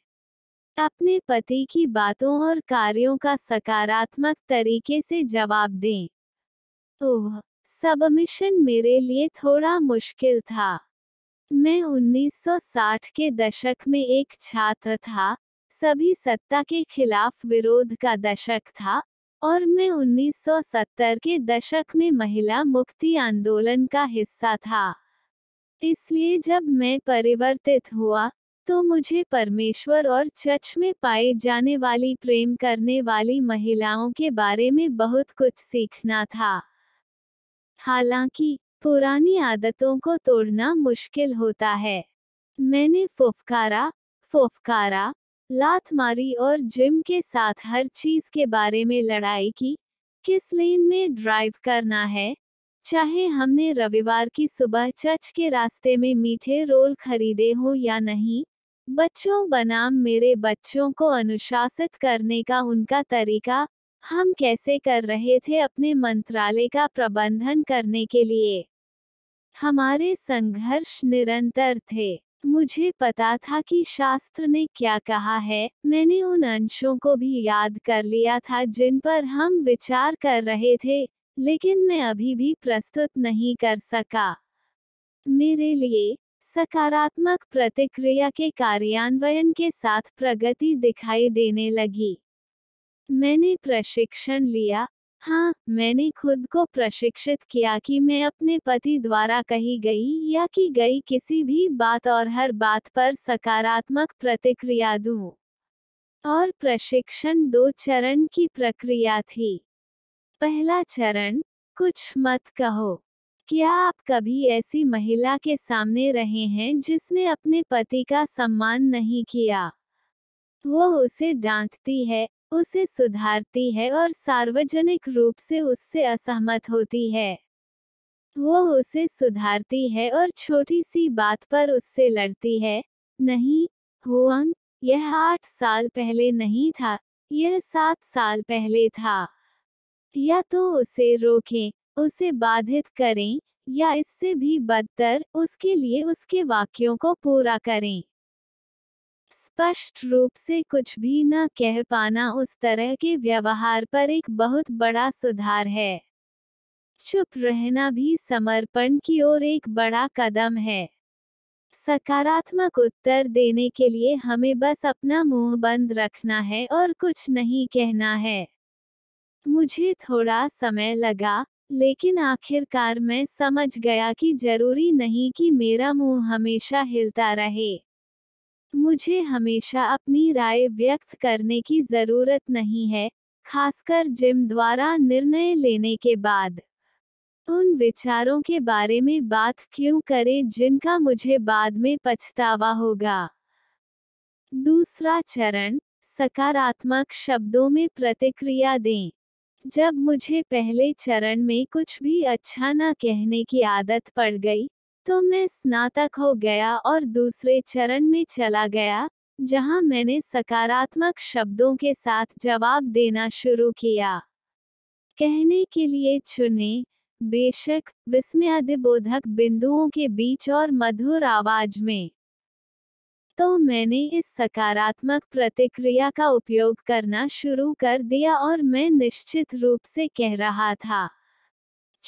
अपने पति की बातों और कार्यों का सकारात्मक तरीके से जवाब दें ओह सबमिशन मेरे लिए थोड़ा मुश्किल था मैं 1960 के दशक में एक छात्र था सभी सत्ता के खिलाफ विरोध का दशक था और मैं 1970 के दशक में महिला मुक्ति आंदोलन का हिस्सा था इसलिए जब मैं परिवर्तित हुआ तो मुझे परमेश्वर और चर्च में पाए जाने वाली प्रेम करने वाली महिलाओं के बारे में बहुत कुछ सीखना था हालांकि पुरानी आदतों को तोड़ना मुश्किल होता है मैंने फुफकारा फुफकारा लात मारी और जिम के साथ हर चीज के बारे में लड़ाई की किस लेन में ड्राइव करना है चाहे हमने रविवार की सुबह चर्च के रास्ते में मीठे रोल खरीदे हो या नहीं बच्चों बनाम मेरे बच्चों को अनुशासित करने का उनका तरीका हम कैसे कर रहे थे अपने मंत्रालय का प्रबंधन करने के लिए हमारे संघर्ष निरंतर थे मुझे पता था कि शास्त्र ने क्या कहा है मैंने उन अंशों को भी याद कर लिया था जिन पर हम विचार कर रहे थे लेकिन मैं अभी भी प्रस्तुत नहीं कर सका मेरे लिए सकारात्मक प्रतिक्रिया के कार्यान्वयन के साथ प्रगति दिखाई देने लगी मैंने प्रशिक्षण लिया हाँ मैंने खुद को प्रशिक्षित किया कि मैं अपने पति द्वारा कही गई या की गई किसी भी बात और हर बात पर सकारात्मक प्रतिक्रिया दूं। और प्रशिक्षण दो चरण की प्रक्रिया थी पहला चरण कुछ मत कहो क्या आप कभी ऐसी महिला के सामने रहे हैं जिसने अपने पति का सम्मान नहीं किया वो उसे डांटती है उसे सुधारती है और सार्वजनिक रूप से उससे असहमत होती है वो उसे सुधारती है और छोटी सी बात पर उससे लड़ती है नहीं हुआंग यह आठ साल पहले नहीं था यह सात साल पहले था या तो उसे रोकें उसे बाधित करें या इससे भी बदतर उसके लिए उसके वाक्यों को पूरा करें स्पष्ट रूप से कुछ भी न कह पाना उस तरह के व्यवहार पर एक बहुत बड़ा सुधार है चुप रहना भी समर्पण की ओर एक बड़ा कदम है सकारात्मक उत्तर देने के लिए हमें बस अपना मुंह बंद रखना है और कुछ नहीं कहना है मुझे थोड़ा समय लगा लेकिन आखिरकार मैं समझ गया कि जरूरी नहीं कि मेरा मुंह हमेशा हिलता रहे मुझे हमेशा अपनी राय व्यक्त करने की जरूरत नहीं है खासकर जिम द्वारा निर्णय लेने के बाद उन विचारों के बारे में बात क्यों करें जिनका मुझे बाद में पछतावा होगा दूसरा चरण सकारात्मक शब्दों में प्रतिक्रिया दें जब मुझे पहले चरण में कुछ भी अच्छा न कहने की आदत पड़ गई तो मैं स्नातक हो गया और दूसरे चरण में चला गया जहां मैंने सकारात्मक शब्दों के साथ जवाब देना शुरू किया कहने के लिए चुने बेशक विस्मयादिबोधक बिंदुओं के बीच और मधुर आवाज में तो मैंने इस सकारात्मक प्रतिक्रिया का उपयोग करना शुरू कर दिया और मैं निश्चित रूप से कह रहा था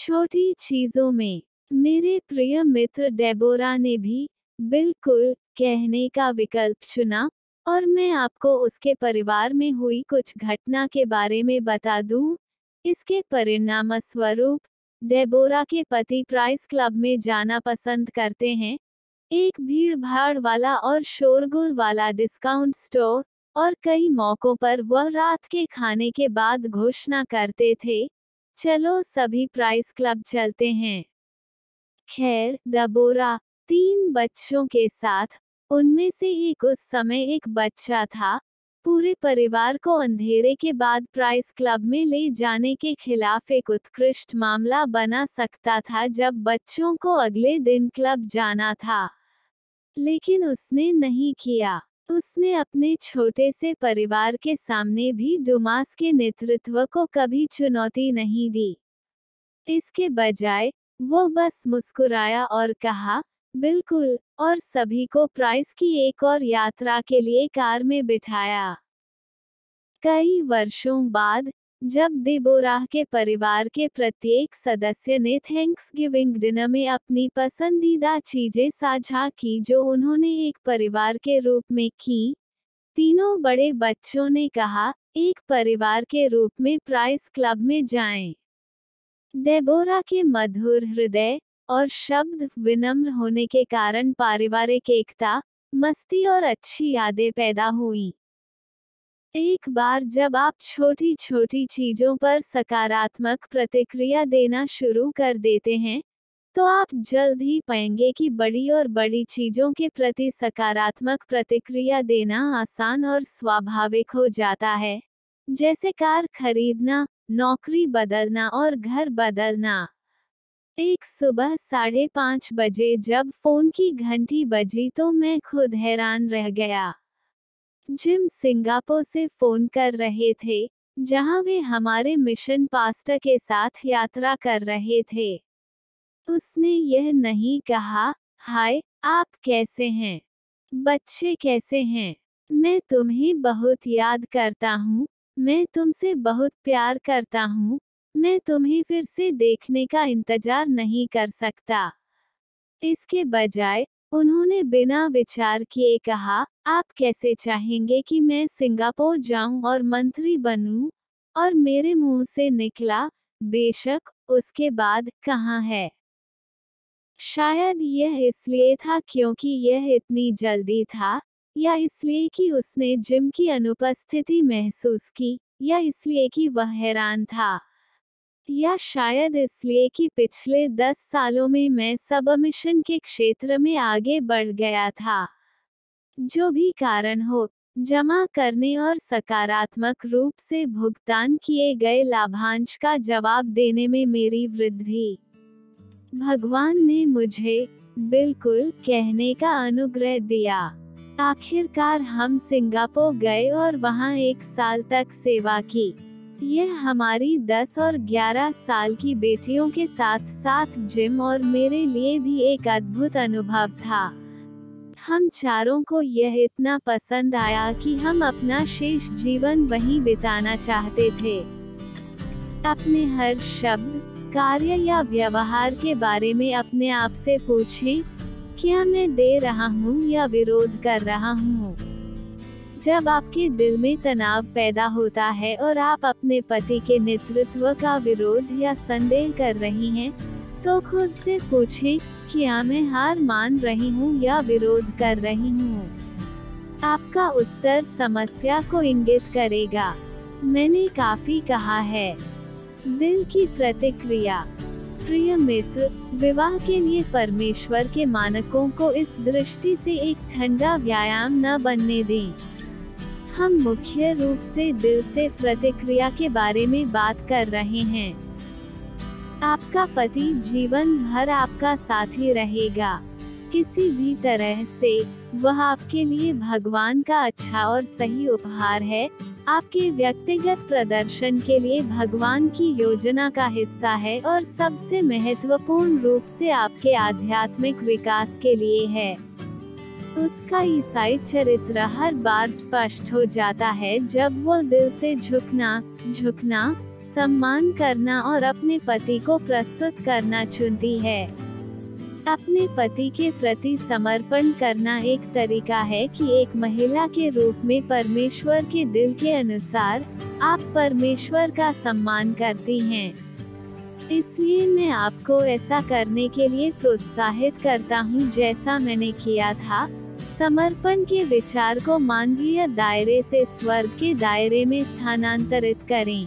छोटी चीजों में मेरे प्रिय मित्र डेबोरा ने भी बिल्कुल कहने का विकल्प चुना और मैं आपको उसके परिवार में हुई कुछ घटना के बारे में बता दूं। इसके परिणाम स्वरूप डेबोरा के पति प्राइस क्लब में जाना पसंद करते हैं एक भीड़ भाड़ वाला और शोरगुल वाला डिस्काउंट स्टोर और कई मौकों पर वह रात के खाने के बाद घोषणा करते थे चलो सभी प्राइस क्लब चलते हैं खैर दबोरा तीन बच्चों के साथ उनमें से एक उस समय एक बच्चा था पूरे परिवार को अंधेरे के बाद प्राइस क्लब में ले जाने के खिलाफ एक उत्कृष्ट मामला बना सकता था जब बच्चों को अगले दिन क्लब जाना था लेकिन उसने नहीं किया उसने अपने छोटे से परिवार के सामने भी डुमास के नेतृत्व को कभी चुनौती नहीं दी इसके बजाय वो बस मुस्कुराया और कहा बिल्कुल और सभी को प्राइस की एक और यात्रा के लिए कार में बिठाया कई वर्षों बाद जब दिबोराह के परिवार के प्रत्येक सदस्य ने थैंक्स गिविंग डिनर में अपनी पसंदीदा चीजें साझा की जो उन्होंने एक परिवार के रूप में की तीनों बड़े बच्चों ने कहा एक परिवार के रूप में प्राइस क्लब में जाएं। डेबोरा के मधुर हृदय और शब्द विनम्र होने के कारण पारिवारिक एकता मस्ती और अच्छी यादें पैदा हुई एक बार जब आप छोटी छोटी चीजों पर सकारात्मक प्रतिक्रिया देना शुरू कर देते हैं तो आप जल्द ही पाएंगे कि बड़ी और बड़ी चीजों के प्रति सकारात्मक प्रतिक्रिया देना आसान और स्वाभाविक हो जाता है जैसे कार खरीदना नौकरी बदलना और घर बदलना एक सुबह साढ़े पांच बजे जब फोन की घंटी बजी तो मैं खुद हैरान रह गया जिम सिंगापुर से फोन कर रहे थे जहां वे हमारे मिशन पास्टर के साथ यात्रा कर रहे थे उसने यह नहीं कहा हाय आप कैसे हैं बच्चे कैसे हैं मैं तुम्हें बहुत याद करता हूँ मैं तुमसे बहुत प्यार करता हूँ मैं तुम्हें फिर से देखने का इंतजार नहीं कर सकता इसके बजाय उन्होंने बिना विचार किए कहा आप कैसे चाहेंगे कि मैं सिंगापुर जाऊं और मंत्री बनूं? और मेरे मुंह से निकला बेशक उसके बाद कहाँ है शायद यह इसलिए था क्योंकि यह इतनी जल्दी था या इसलिए कि उसने जिम की अनुपस्थिति महसूस की या इसलिए कि वह हैरान था या शायद इसलिए कि पिछले दस सालों में मैं सब मिशन के क्षेत्र में आगे बढ़ गया था जो भी कारण हो जमा करने और सकारात्मक रूप से भुगतान किए गए लाभांश का जवाब देने में मेरी वृद्धि भगवान ने मुझे बिल्कुल कहने का अनुग्रह दिया आखिरकार हम सिंगापुर गए और वहां एक साल तक सेवा की यह हमारी 10 और 11 साल की बेटियों के साथ साथ जिम और मेरे लिए भी एक अद्भुत अनुभव था हम चारों को यह इतना पसंद आया कि हम अपना शेष जीवन वहीं बिताना चाहते थे अपने हर शब्द कार्य या व्यवहार के बारे में अपने आप से पूछें क्या मैं दे रहा हूँ या विरोध कर रहा हूँ जब आपके दिल में तनाव पैदा होता है और आप अपने पति के नेतृत्व का विरोध या संदेह कर रही हैं, तो खुद से पूछें क्या हाँ, मैं हार मान रही हूँ या विरोध कर रही हूँ आपका उत्तर समस्या को इंगित करेगा मैंने काफी कहा है दिल की प्रतिक्रिया प्रिय मित्र विवाह के लिए परमेश्वर के मानकों को इस दृष्टि से एक ठंडा व्यायाम न बनने दें। हम मुख्य रूप से दिल से प्रतिक्रिया के बारे में बात कर रहे हैं आपका पति जीवन भर आपका साथी रहेगा किसी भी तरह से वह आपके लिए भगवान का अच्छा और सही उपहार है आपके व्यक्तिगत प्रदर्शन के लिए भगवान की योजना का हिस्सा है और सबसे महत्वपूर्ण रूप से आपके आध्यात्मिक विकास के लिए है उसका ईसाई चरित्र हर बार स्पष्ट हो जाता है जब वो दिल से झुकना झुकना सम्मान करना और अपने पति को प्रस्तुत करना चुनती है अपने पति के प्रति समर्पण करना एक तरीका है कि एक महिला के रूप में परमेश्वर के दिल के अनुसार आप परमेश्वर का सम्मान करती हैं। इसलिए मैं आपको ऐसा करने के लिए प्रोत्साहित करता हूँ जैसा मैंने किया था समर्पण के विचार को मानवीय दायरे से स्वर्ग के दायरे में स्थानांतरित करें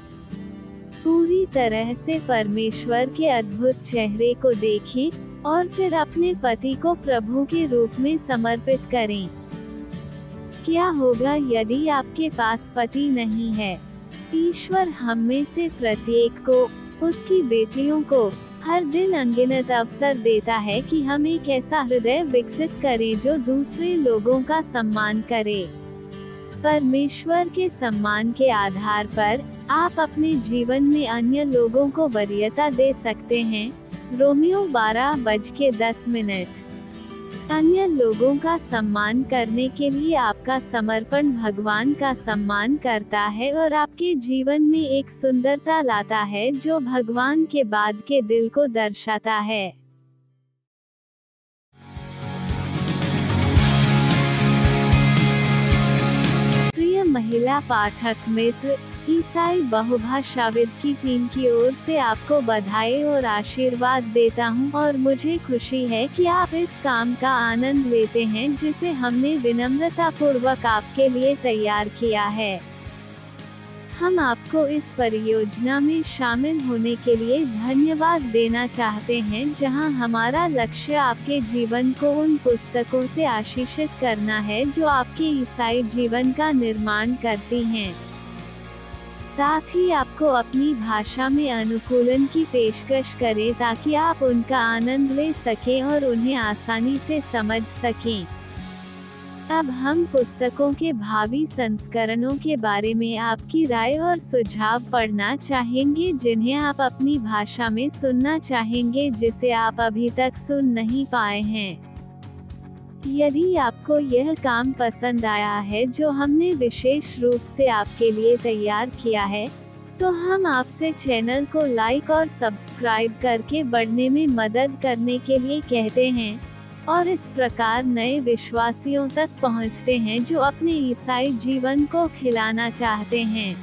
पूरी तरह से परमेश्वर के अद्भुत चेहरे को देखें और फिर अपने पति को प्रभु के रूप में समर्पित करें क्या होगा यदि आपके पास पति नहीं है ईश्वर हम में से प्रत्येक को उसकी बेटियों को हर दिन अनगिनत अवसर देता है कि हम एक ऐसा हृदय विकसित करें जो दूसरे लोगों का सम्मान करे परमेश्वर के सम्मान के आधार पर आप अपने जीवन में अन्य लोगों को वरीयता दे सकते हैं रोमियो बारह बज के दस मिनट अन्य लोगों का सम्मान करने के लिए आपका समर्पण भगवान का सम्मान करता है और आपके जीवन में एक सुंदरता लाता है जो भगवान के बाद के दिल को दर्शाता है प्रिय महिला पाठक मित्र ईसाई बहुभाषाविद की टीम की ओर से आपको बधाई और आशीर्वाद देता हूं और मुझे खुशी है कि आप इस काम का आनंद लेते हैं जिसे हमने विनम्रता पूर्वक आपके लिए तैयार किया है हम आपको इस परियोजना में शामिल होने के लिए धन्यवाद देना चाहते हैं जहां हमारा लक्ष्य आपके जीवन को उन पुस्तकों से आशीषित करना है जो आपके ईसाई जीवन का निर्माण करती हैं। साथ ही आपको अपनी भाषा में अनुकूलन की पेशकश करें ताकि आप उनका आनंद ले सकें और उन्हें आसानी से समझ सकें अब हम पुस्तकों के भावी संस्करणों के बारे में आपकी राय और सुझाव पढ़ना चाहेंगे जिन्हें आप अपनी भाषा में सुनना चाहेंगे जिसे आप अभी तक सुन नहीं पाए हैं यदि आपको यह काम पसंद आया है जो हमने विशेष रूप से आपके लिए तैयार किया है तो हम आपसे चैनल को लाइक और सब्सक्राइब करके बढ़ने में मदद करने के लिए कहते हैं और इस प्रकार नए विश्वासियों तक पहुंचते हैं जो अपने ईसाई जीवन को खिलाना चाहते हैं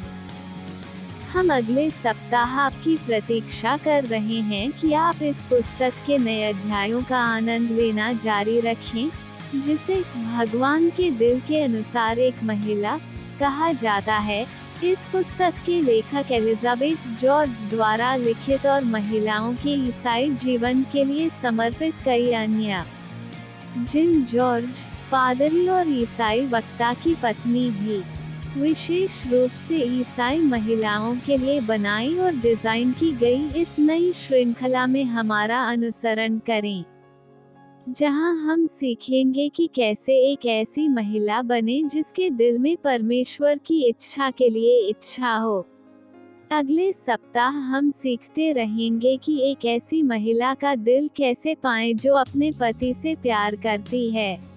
हम अगले सप्ताह आपकी प्रतीक्षा कर रहे हैं कि आप इस पुस्तक के नए अध्यायों का आनंद लेना जारी रखें जिसे भगवान के दिल के अनुसार एक महिला कहा जाता है इस पुस्तक के लेखक एलिजाबेथ जॉर्ज द्वारा लिखित और महिलाओं के ईसाई जीवन के लिए समर्पित कई अन्य जिम जॉर्ज पादरी और ईसाई वक्ता की पत्नी भी विशेष रूप से ईसाई महिलाओं के लिए बनाई और डिजाइन की गई इस नई श्रृंखला में हमारा अनुसरण करें जहां हम सीखेंगे कि कैसे एक ऐसी महिला बने जिसके दिल में परमेश्वर की इच्छा के लिए इच्छा हो अगले सप्ताह हम सीखते रहेंगे कि एक ऐसी महिला का दिल कैसे पाएं जो अपने पति से प्यार करती है